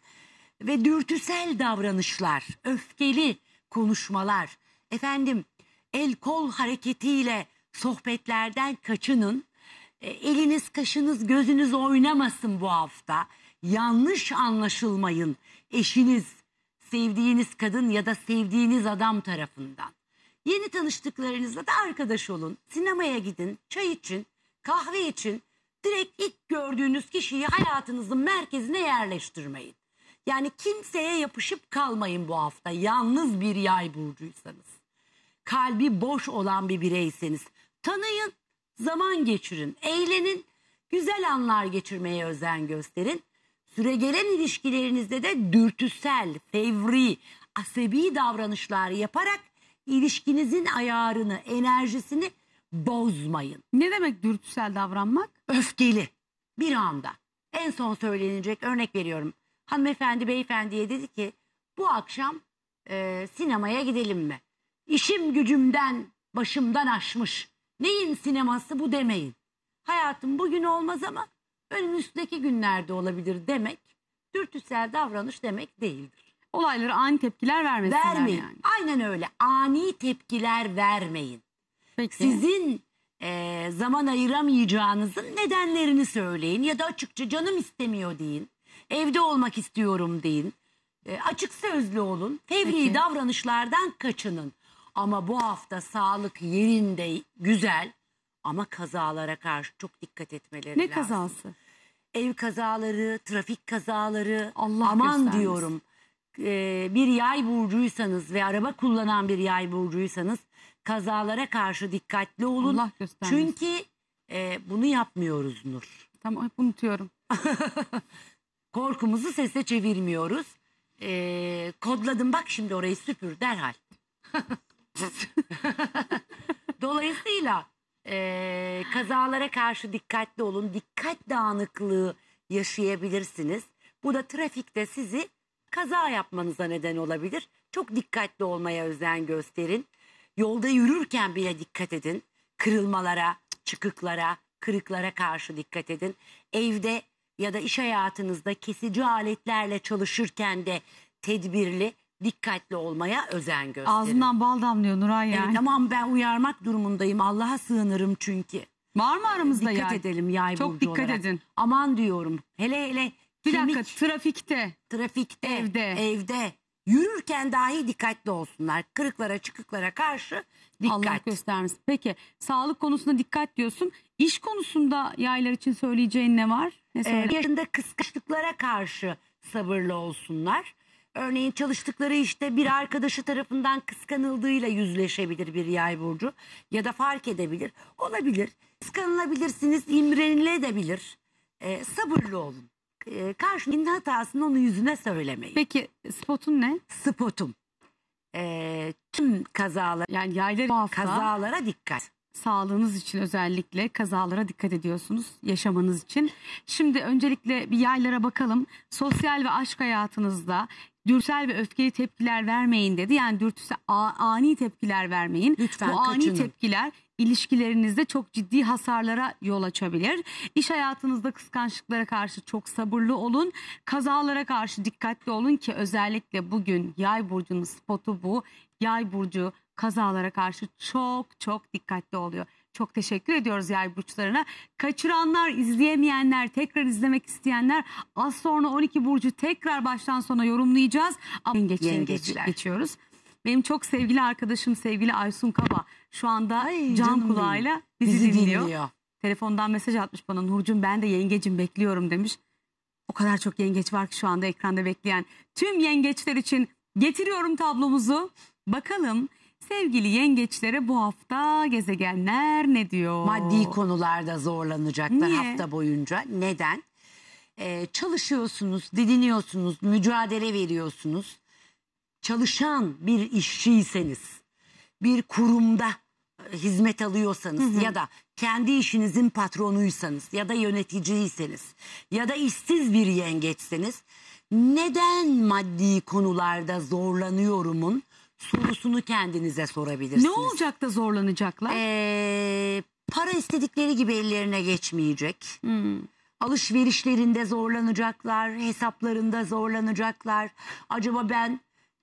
Ve dürtüsel davranışlar, öfkeli konuşmalar, efendim el kol hareketiyle sohbetlerden kaçının. E, eliniz, kaşınız, gözünüz oynamasın bu hafta yanlış anlaşılmayın eşiniz, sevdiğiniz kadın ya da sevdiğiniz adam tarafından. Yeni tanıştıklarınızla da arkadaş olun. Sinemaya gidin, çay için, kahve için. Direkt ilk gördüğünüz kişiyi hayatınızın merkezine yerleştirmeyin. Yani kimseye yapışıp kalmayın bu hafta. Yalnız bir yay burcuysanız. Kalbi boş olan bir bireyseniz. Tanıyın, zaman geçirin, eğlenin, güzel anlar geçirmeye özen gösterin. Süregelen ilişkilerinizde de dürtüsel, fevri, asebi davranışlar yaparak ilişkinizin ayarını, enerjisini bozmayın. Ne demek dürtüsel davranmak? Öfkeli bir anda. En son söylenecek örnek veriyorum. Hanımefendi beyefendiye dedi ki bu akşam e, sinemaya gidelim mi? İşim gücümden başımdan aşmış. Neyin sineması bu demeyin. Hayatım bugün olmaz ama önümüzdeki günlerde olabilir demek dürtüsel davranış demek değildir. Olaylara ani tepkiler vermesinler Vermeyin. yani. Aynen öyle. Ani tepkiler vermeyin. Peki. Sizin e, zaman ayıramayacağınızın nedenlerini söyleyin ya da açıkça canım istemiyor deyin. Evde olmak istiyorum deyin. E, açık sözlü olun. Fevri Peki. davranışlardan kaçının. Ama bu hafta sağlık yerinde güzel. Ama kazalara karşı çok dikkat etmeleri Ne lazım. kazası? Ev kazaları, trafik kazaları. Allah aman göstermesin. diyorum. e, bir yay burcuysanız ve araba kullanan bir yay burcuysanız kazalara karşı dikkatli olun. Allah göstermesin. Çünkü e, bunu yapmıyoruz Nur. Tamam hep unutuyorum. Korkumuzu sese çevirmiyoruz. Ee, kodladım bak şimdi orayı süpür derhal. Dolayısıyla ee, kazalara karşı dikkatli olun. Dikkat dağınıklığı yaşayabilirsiniz. Bu da trafikte sizi kaza yapmanıza neden olabilir. Çok dikkatli olmaya özen gösterin. Yolda yürürken bile dikkat edin. Kırılmalara, çıkıklara, kırıklara karşı dikkat edin. Evde ya da iş hayatınızda kesici aletlerle çalışırken de tedbirli dikkatli olmaya özen gösterin. Ağzından bal damlıyor Nuray yani. Evet, tamam ben uyarmak durumundayım. Allah'a sığınırım çünkü. Var mı aramızda dikkat yay? edelim yay Çok burcu dikkat olarak. edin. Aman diyorum. Hele hele bir kemik, dakika trafikte, trafikte, evde, evde yürürken dahi dikkatli olsunlar. Kırıklara, çıkıklara karşı dikkat. Allah göstermesin. Peki sağlık konusunda dikkat diyorsun. İş konusunda yaylar için söyleyeceğin ne var? Ne ee, yaşında kıskançlıklara karşı sabırlı olsunlar. Örneğin çalıştıkları işte bir arkadaşı tarafından kıskanıldığıyla yüzleşebilir bir yay burcu. Ya da fark edebilir. Olabilir. Kıskanılabilirsiniz, imrenilebilir. E, ee, sabırlı olun. E, ee, karşının hatasını onun yüzüne söylemeyin. Peki spotun ne? Spotum. E, tüm kazalar, Yani yaylar kazalara dikkat. sağlığınız için özellikle kazalara dikkat ediyorsunuz yaşamanız için. Şimdi öncelikle bir yaylara bakalım. Sosyal ve aşk hayatınızda Dürsel ve öfkeli tepkiler vermeyin dedi. Yani dürtüsel ani tepkiler vermeyin. Lütfen Bu ani kaçının. tepkiler ilişkilerinizde çok ciddi hasarlara yol açabilir. İş hayatınızda kıskançlıklara karşı çok sabırlı olun. Kazalara karşı dikkatli olun ki özellikle bugün yay burcunun spotu bu. Yay burcu kazalara karşı çok çok dikkatli oluyor. Çok teşekkür ediyoruz yay burçlarına. Kaçıranlar, izleyemeyenler, tekrar izlemek isteyenler az sonra 12 burcu tekrar baştan sona yorumlayacağız. Ama yengeç, yengeçler. geçiyoruz. Benim çok sevgili arkadaşım sevgili Aysun Kaba şu anda Ay, can kulağıyla benim. bizi, bizi dinliyor. dinliyor. Telefondan mesaj atmış bana Nurcum ben de yengecim bekliyorum demiş. O kadar çok yengeç var ki şu anda ekranda bekleyen. Tüm yengeçler için getiriyorum tablomuzu. Bakalım Sevgili yengeçlere bu hafta gezegenler ne diyor? Maddi konularda zorlanacaklar Niye? hafta boyunca. Neden? Ee, çalışıyorsunuz, didiniyorsunuz, mücadele veriyorsunuz. Çalışan bir işçiyseniz, bir kurumda e, hizmet alıyorsanız hı hı. ya da kendi işinizin patronuysanız ya da yöneticiyseniz ya da işsiz bir yengeçseniz neden maddi konularda zorlanıyorumun sorusunu kendinize sorabilirsiniz. Ne olacak da zorlanacaklar? Ee, para istedikleri gibi ellerine geçmeyecek. Hmm. Alışverişlerinde zorlanacaklar, hesaplarında zorlanacaklar. Acaba ben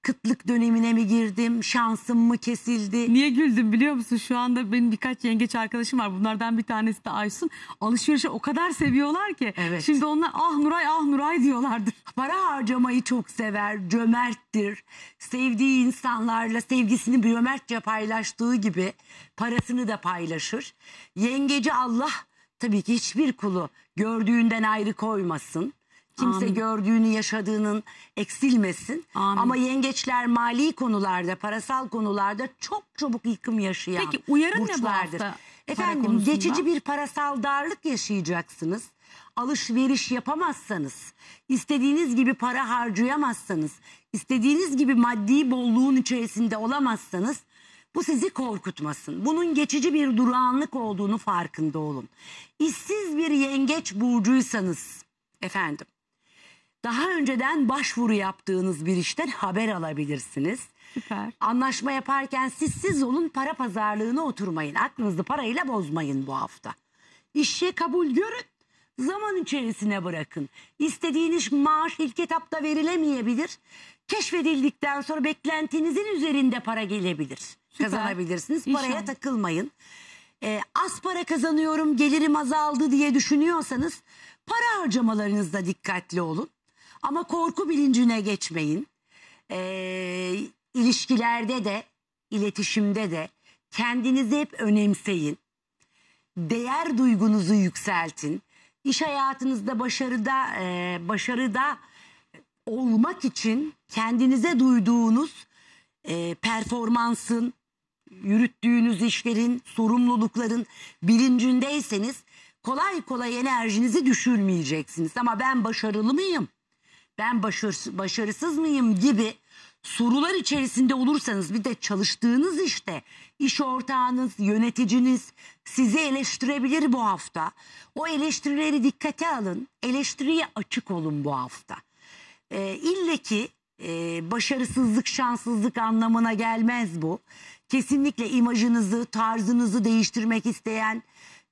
kıtlık dönemine mi girdim, şansım mı kesildi? Niye güldüm biliyor musun? Şu anda benim birkaç yengeç arkadaşım var. Bunlardan bir tanesi de Aysun. Alışverişi o kadar seviyorlar ki. Evet. Şimdi onlar ah Nuray ah Nuray diyorlardır. Para harcamayı çok sever, cömerttir. Sevdiği insanlarla sevgisini bir cömertçe paylaştığı gibi parasını da paylaşır. Yengeci Allah tabii ki hiçbir kulu gördüğünden ayrı koymasın. Kimse Amin. gördüğünü yaşadığının eksilmesin. Amin. Ama yengeçler mali konularda, parasal konularda çok çabuk yıkım yaşayan Peki uyarın burçlardır. ne bu hafta? Efendim geçici bir parasal darlık yaşayacaksınız. Alışveriş yapamazsanız, istediğiniz gibi para harcayamazsanız, istediğiniz gibi maddi bolluğun içerisinde olamazsanız bu sizi korkutmasın. Bunun geçici bir durağanlık olduğunu farkında olun. İşsiz bir yengeç burcuysanız efendim daha önceden başvuru yaptığınız bir işten haber alabilirsiniz. Süper. Anlaşma yaparken siz siz olun para pazarlığına oturmayın. Aklınızı parayla bozmayın bu hafta. İşe kabul görün. Zaman içerisine bırakın. İstediğiniz maaş ilk etapta verilemeyebilir. Keşfedildikten sonra beklentinizin üzerinde para gelebilir. Süper. Kazanabilirsiniz. Paraya İnşallah. takılmayın. Ee, az para kazanıyorum gelirim azaldı diye düşünüyorsanız para harcamalarınızda dikkatli olun. Ama korku bilincine geçmeyin. E, ilişkilerde de, iletişimde de kendinizi hep önemseyin. Değer duygunuzu yükseltin. İş hayatınızda başarıda, e, başarıda olmak için kendinize duyduğunuz e, performansın, yürüttüğünüz işlerin, sorumlulukların bilincindeyseniz kolay kolay enerjinizi düşürmeyeceksiniz. Ama ben başarılı mıyım? ben başarısız, başarısız mıyım gibi sorular içerisinde olursanız bir de çalıştığınız işte iş ortağınız, yöneticiniz sizi eleştirebilir bu hafta. O eleştirileri dikkate alın. Eleştiriye açık olun bu hafta. Ee, İlle ki e, başarısızlık, şanssızlık anlamına gelmez bu. Kesinlikle imajınızı, tarzınızı değiştirmek isteyen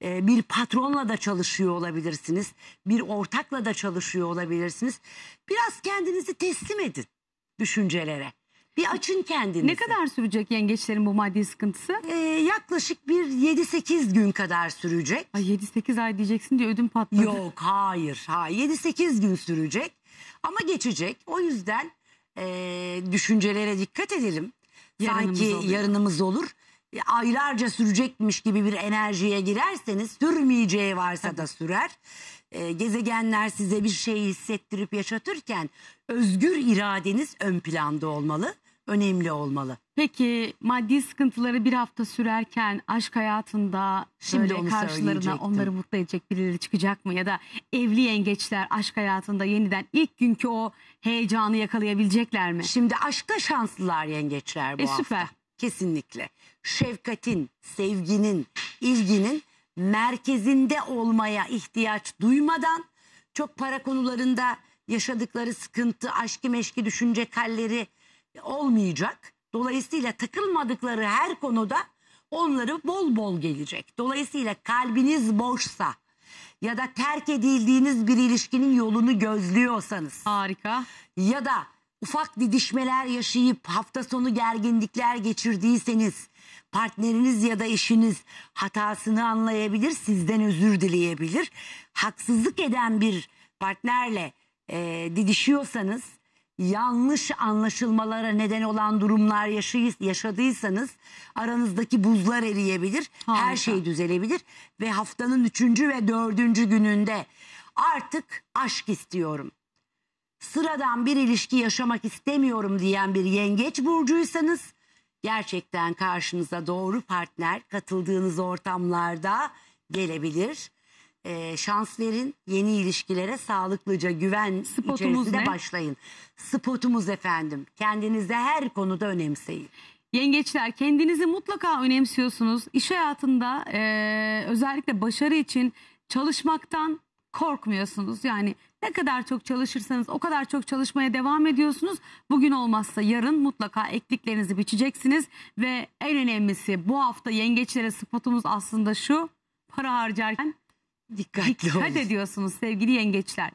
e, bir patronla da çalışıyor olabilirsiniz. Bir ortakla da çalışıyor olabilirsiniz. Biraz kendinizi teslim edin düşüncelere. Bir açın kendinizi. Ne kadar sürecek yengeçlerin bu maddi sıkıntısı? Ee, yaklaşık bir 7-8 gün kadar sürecek. Ay 7-8 ay diyeceksin diye ödüm patladı. Yok hayır. hayır 7-8 gün sürecek ama geçecek. O yüzden e, düşüncelere dikkat edelim. Yarınımız Sanki olur. yarınımız olur. E, aylarca sürecekmiş gibi bir enerjiye girerseniz sürmeyeceği varsa da sürer. E, gezegenler size bir şey hissettirip yaşatırken özgür iradeniz ön planda olmalı, önemli olmalı. Peki maddi sıkıntıları bir hafta sürerken aşk hayatında Şimdi böyle onu karşılarına onları mutlu edecek birileri çıkacak mı? Ya da evli yengeçler aşk hayatında yeniden ilk günkü o heyecanı yakalayabilecekler mi? Şimdi aşkta şanslılar yengeçler bu e, hafta. Süper. Kesinlikle. Şefkatin, sevginin, ilginin merkezinde olmaya ihtiyaç duymadan çok para konularında yaşadıkları sıkıntı, aşkı meşki düşünce kalleri olmayacak. Dolayısıyla takılmadıkları her konuda onları bol bol gelecek. Dolayısıyla kalbiniz boşsa ya da terk edildiğiniz bir ilişkinin yolunu gözlüyorsanız. Harika. Ya da ufak didişmeler yaşayıp hafta sonu gerginlikler geçirdiyseniz partneriniz ya da eşiniz hatasını anlayabilir, sizden özür dileyebilir. Haksızlık eden bir partnerle e, didişiyorsanız, yanlış anlaşılmalara neden olan durumlar yaşadıysanız aranızdaki buzlar eriyebilir, Harika. her şey düzelebilir ve haftanın üçüncü ve dördüncü gününde artık aşk istiyorum sıradan bir ilişki yaşamak istemiyorum diyen bir yengeç burcuysanız gerçekten karşınıza doğru partner katıldığınız ortamlarda gelebilir. Ee, şans verin yeni ilişkilere sağlıklıca güven Spotumuz içerisinde ne? başlayın. Spotumuz efendim kendinize her konuda önemseyin. Yengeçler kendinizi mutlaka önemsiyorsunuz. İş hayatında e, özellikle başarı için çalışmaktan korkmuyorsunuz. Yani ne kadar çok çalışırsanız o kadar çok çalışmaya devam ediyorsunuz. Bugün olmazsa yarın mutlaka ekliklerinizi biçeceksiniz. Ve en önemlisi bu hafta yengeçlere spotumuz aslında şu. Para harcarken dikkatli dikkat ediyorsunuz sevgili yengeçler.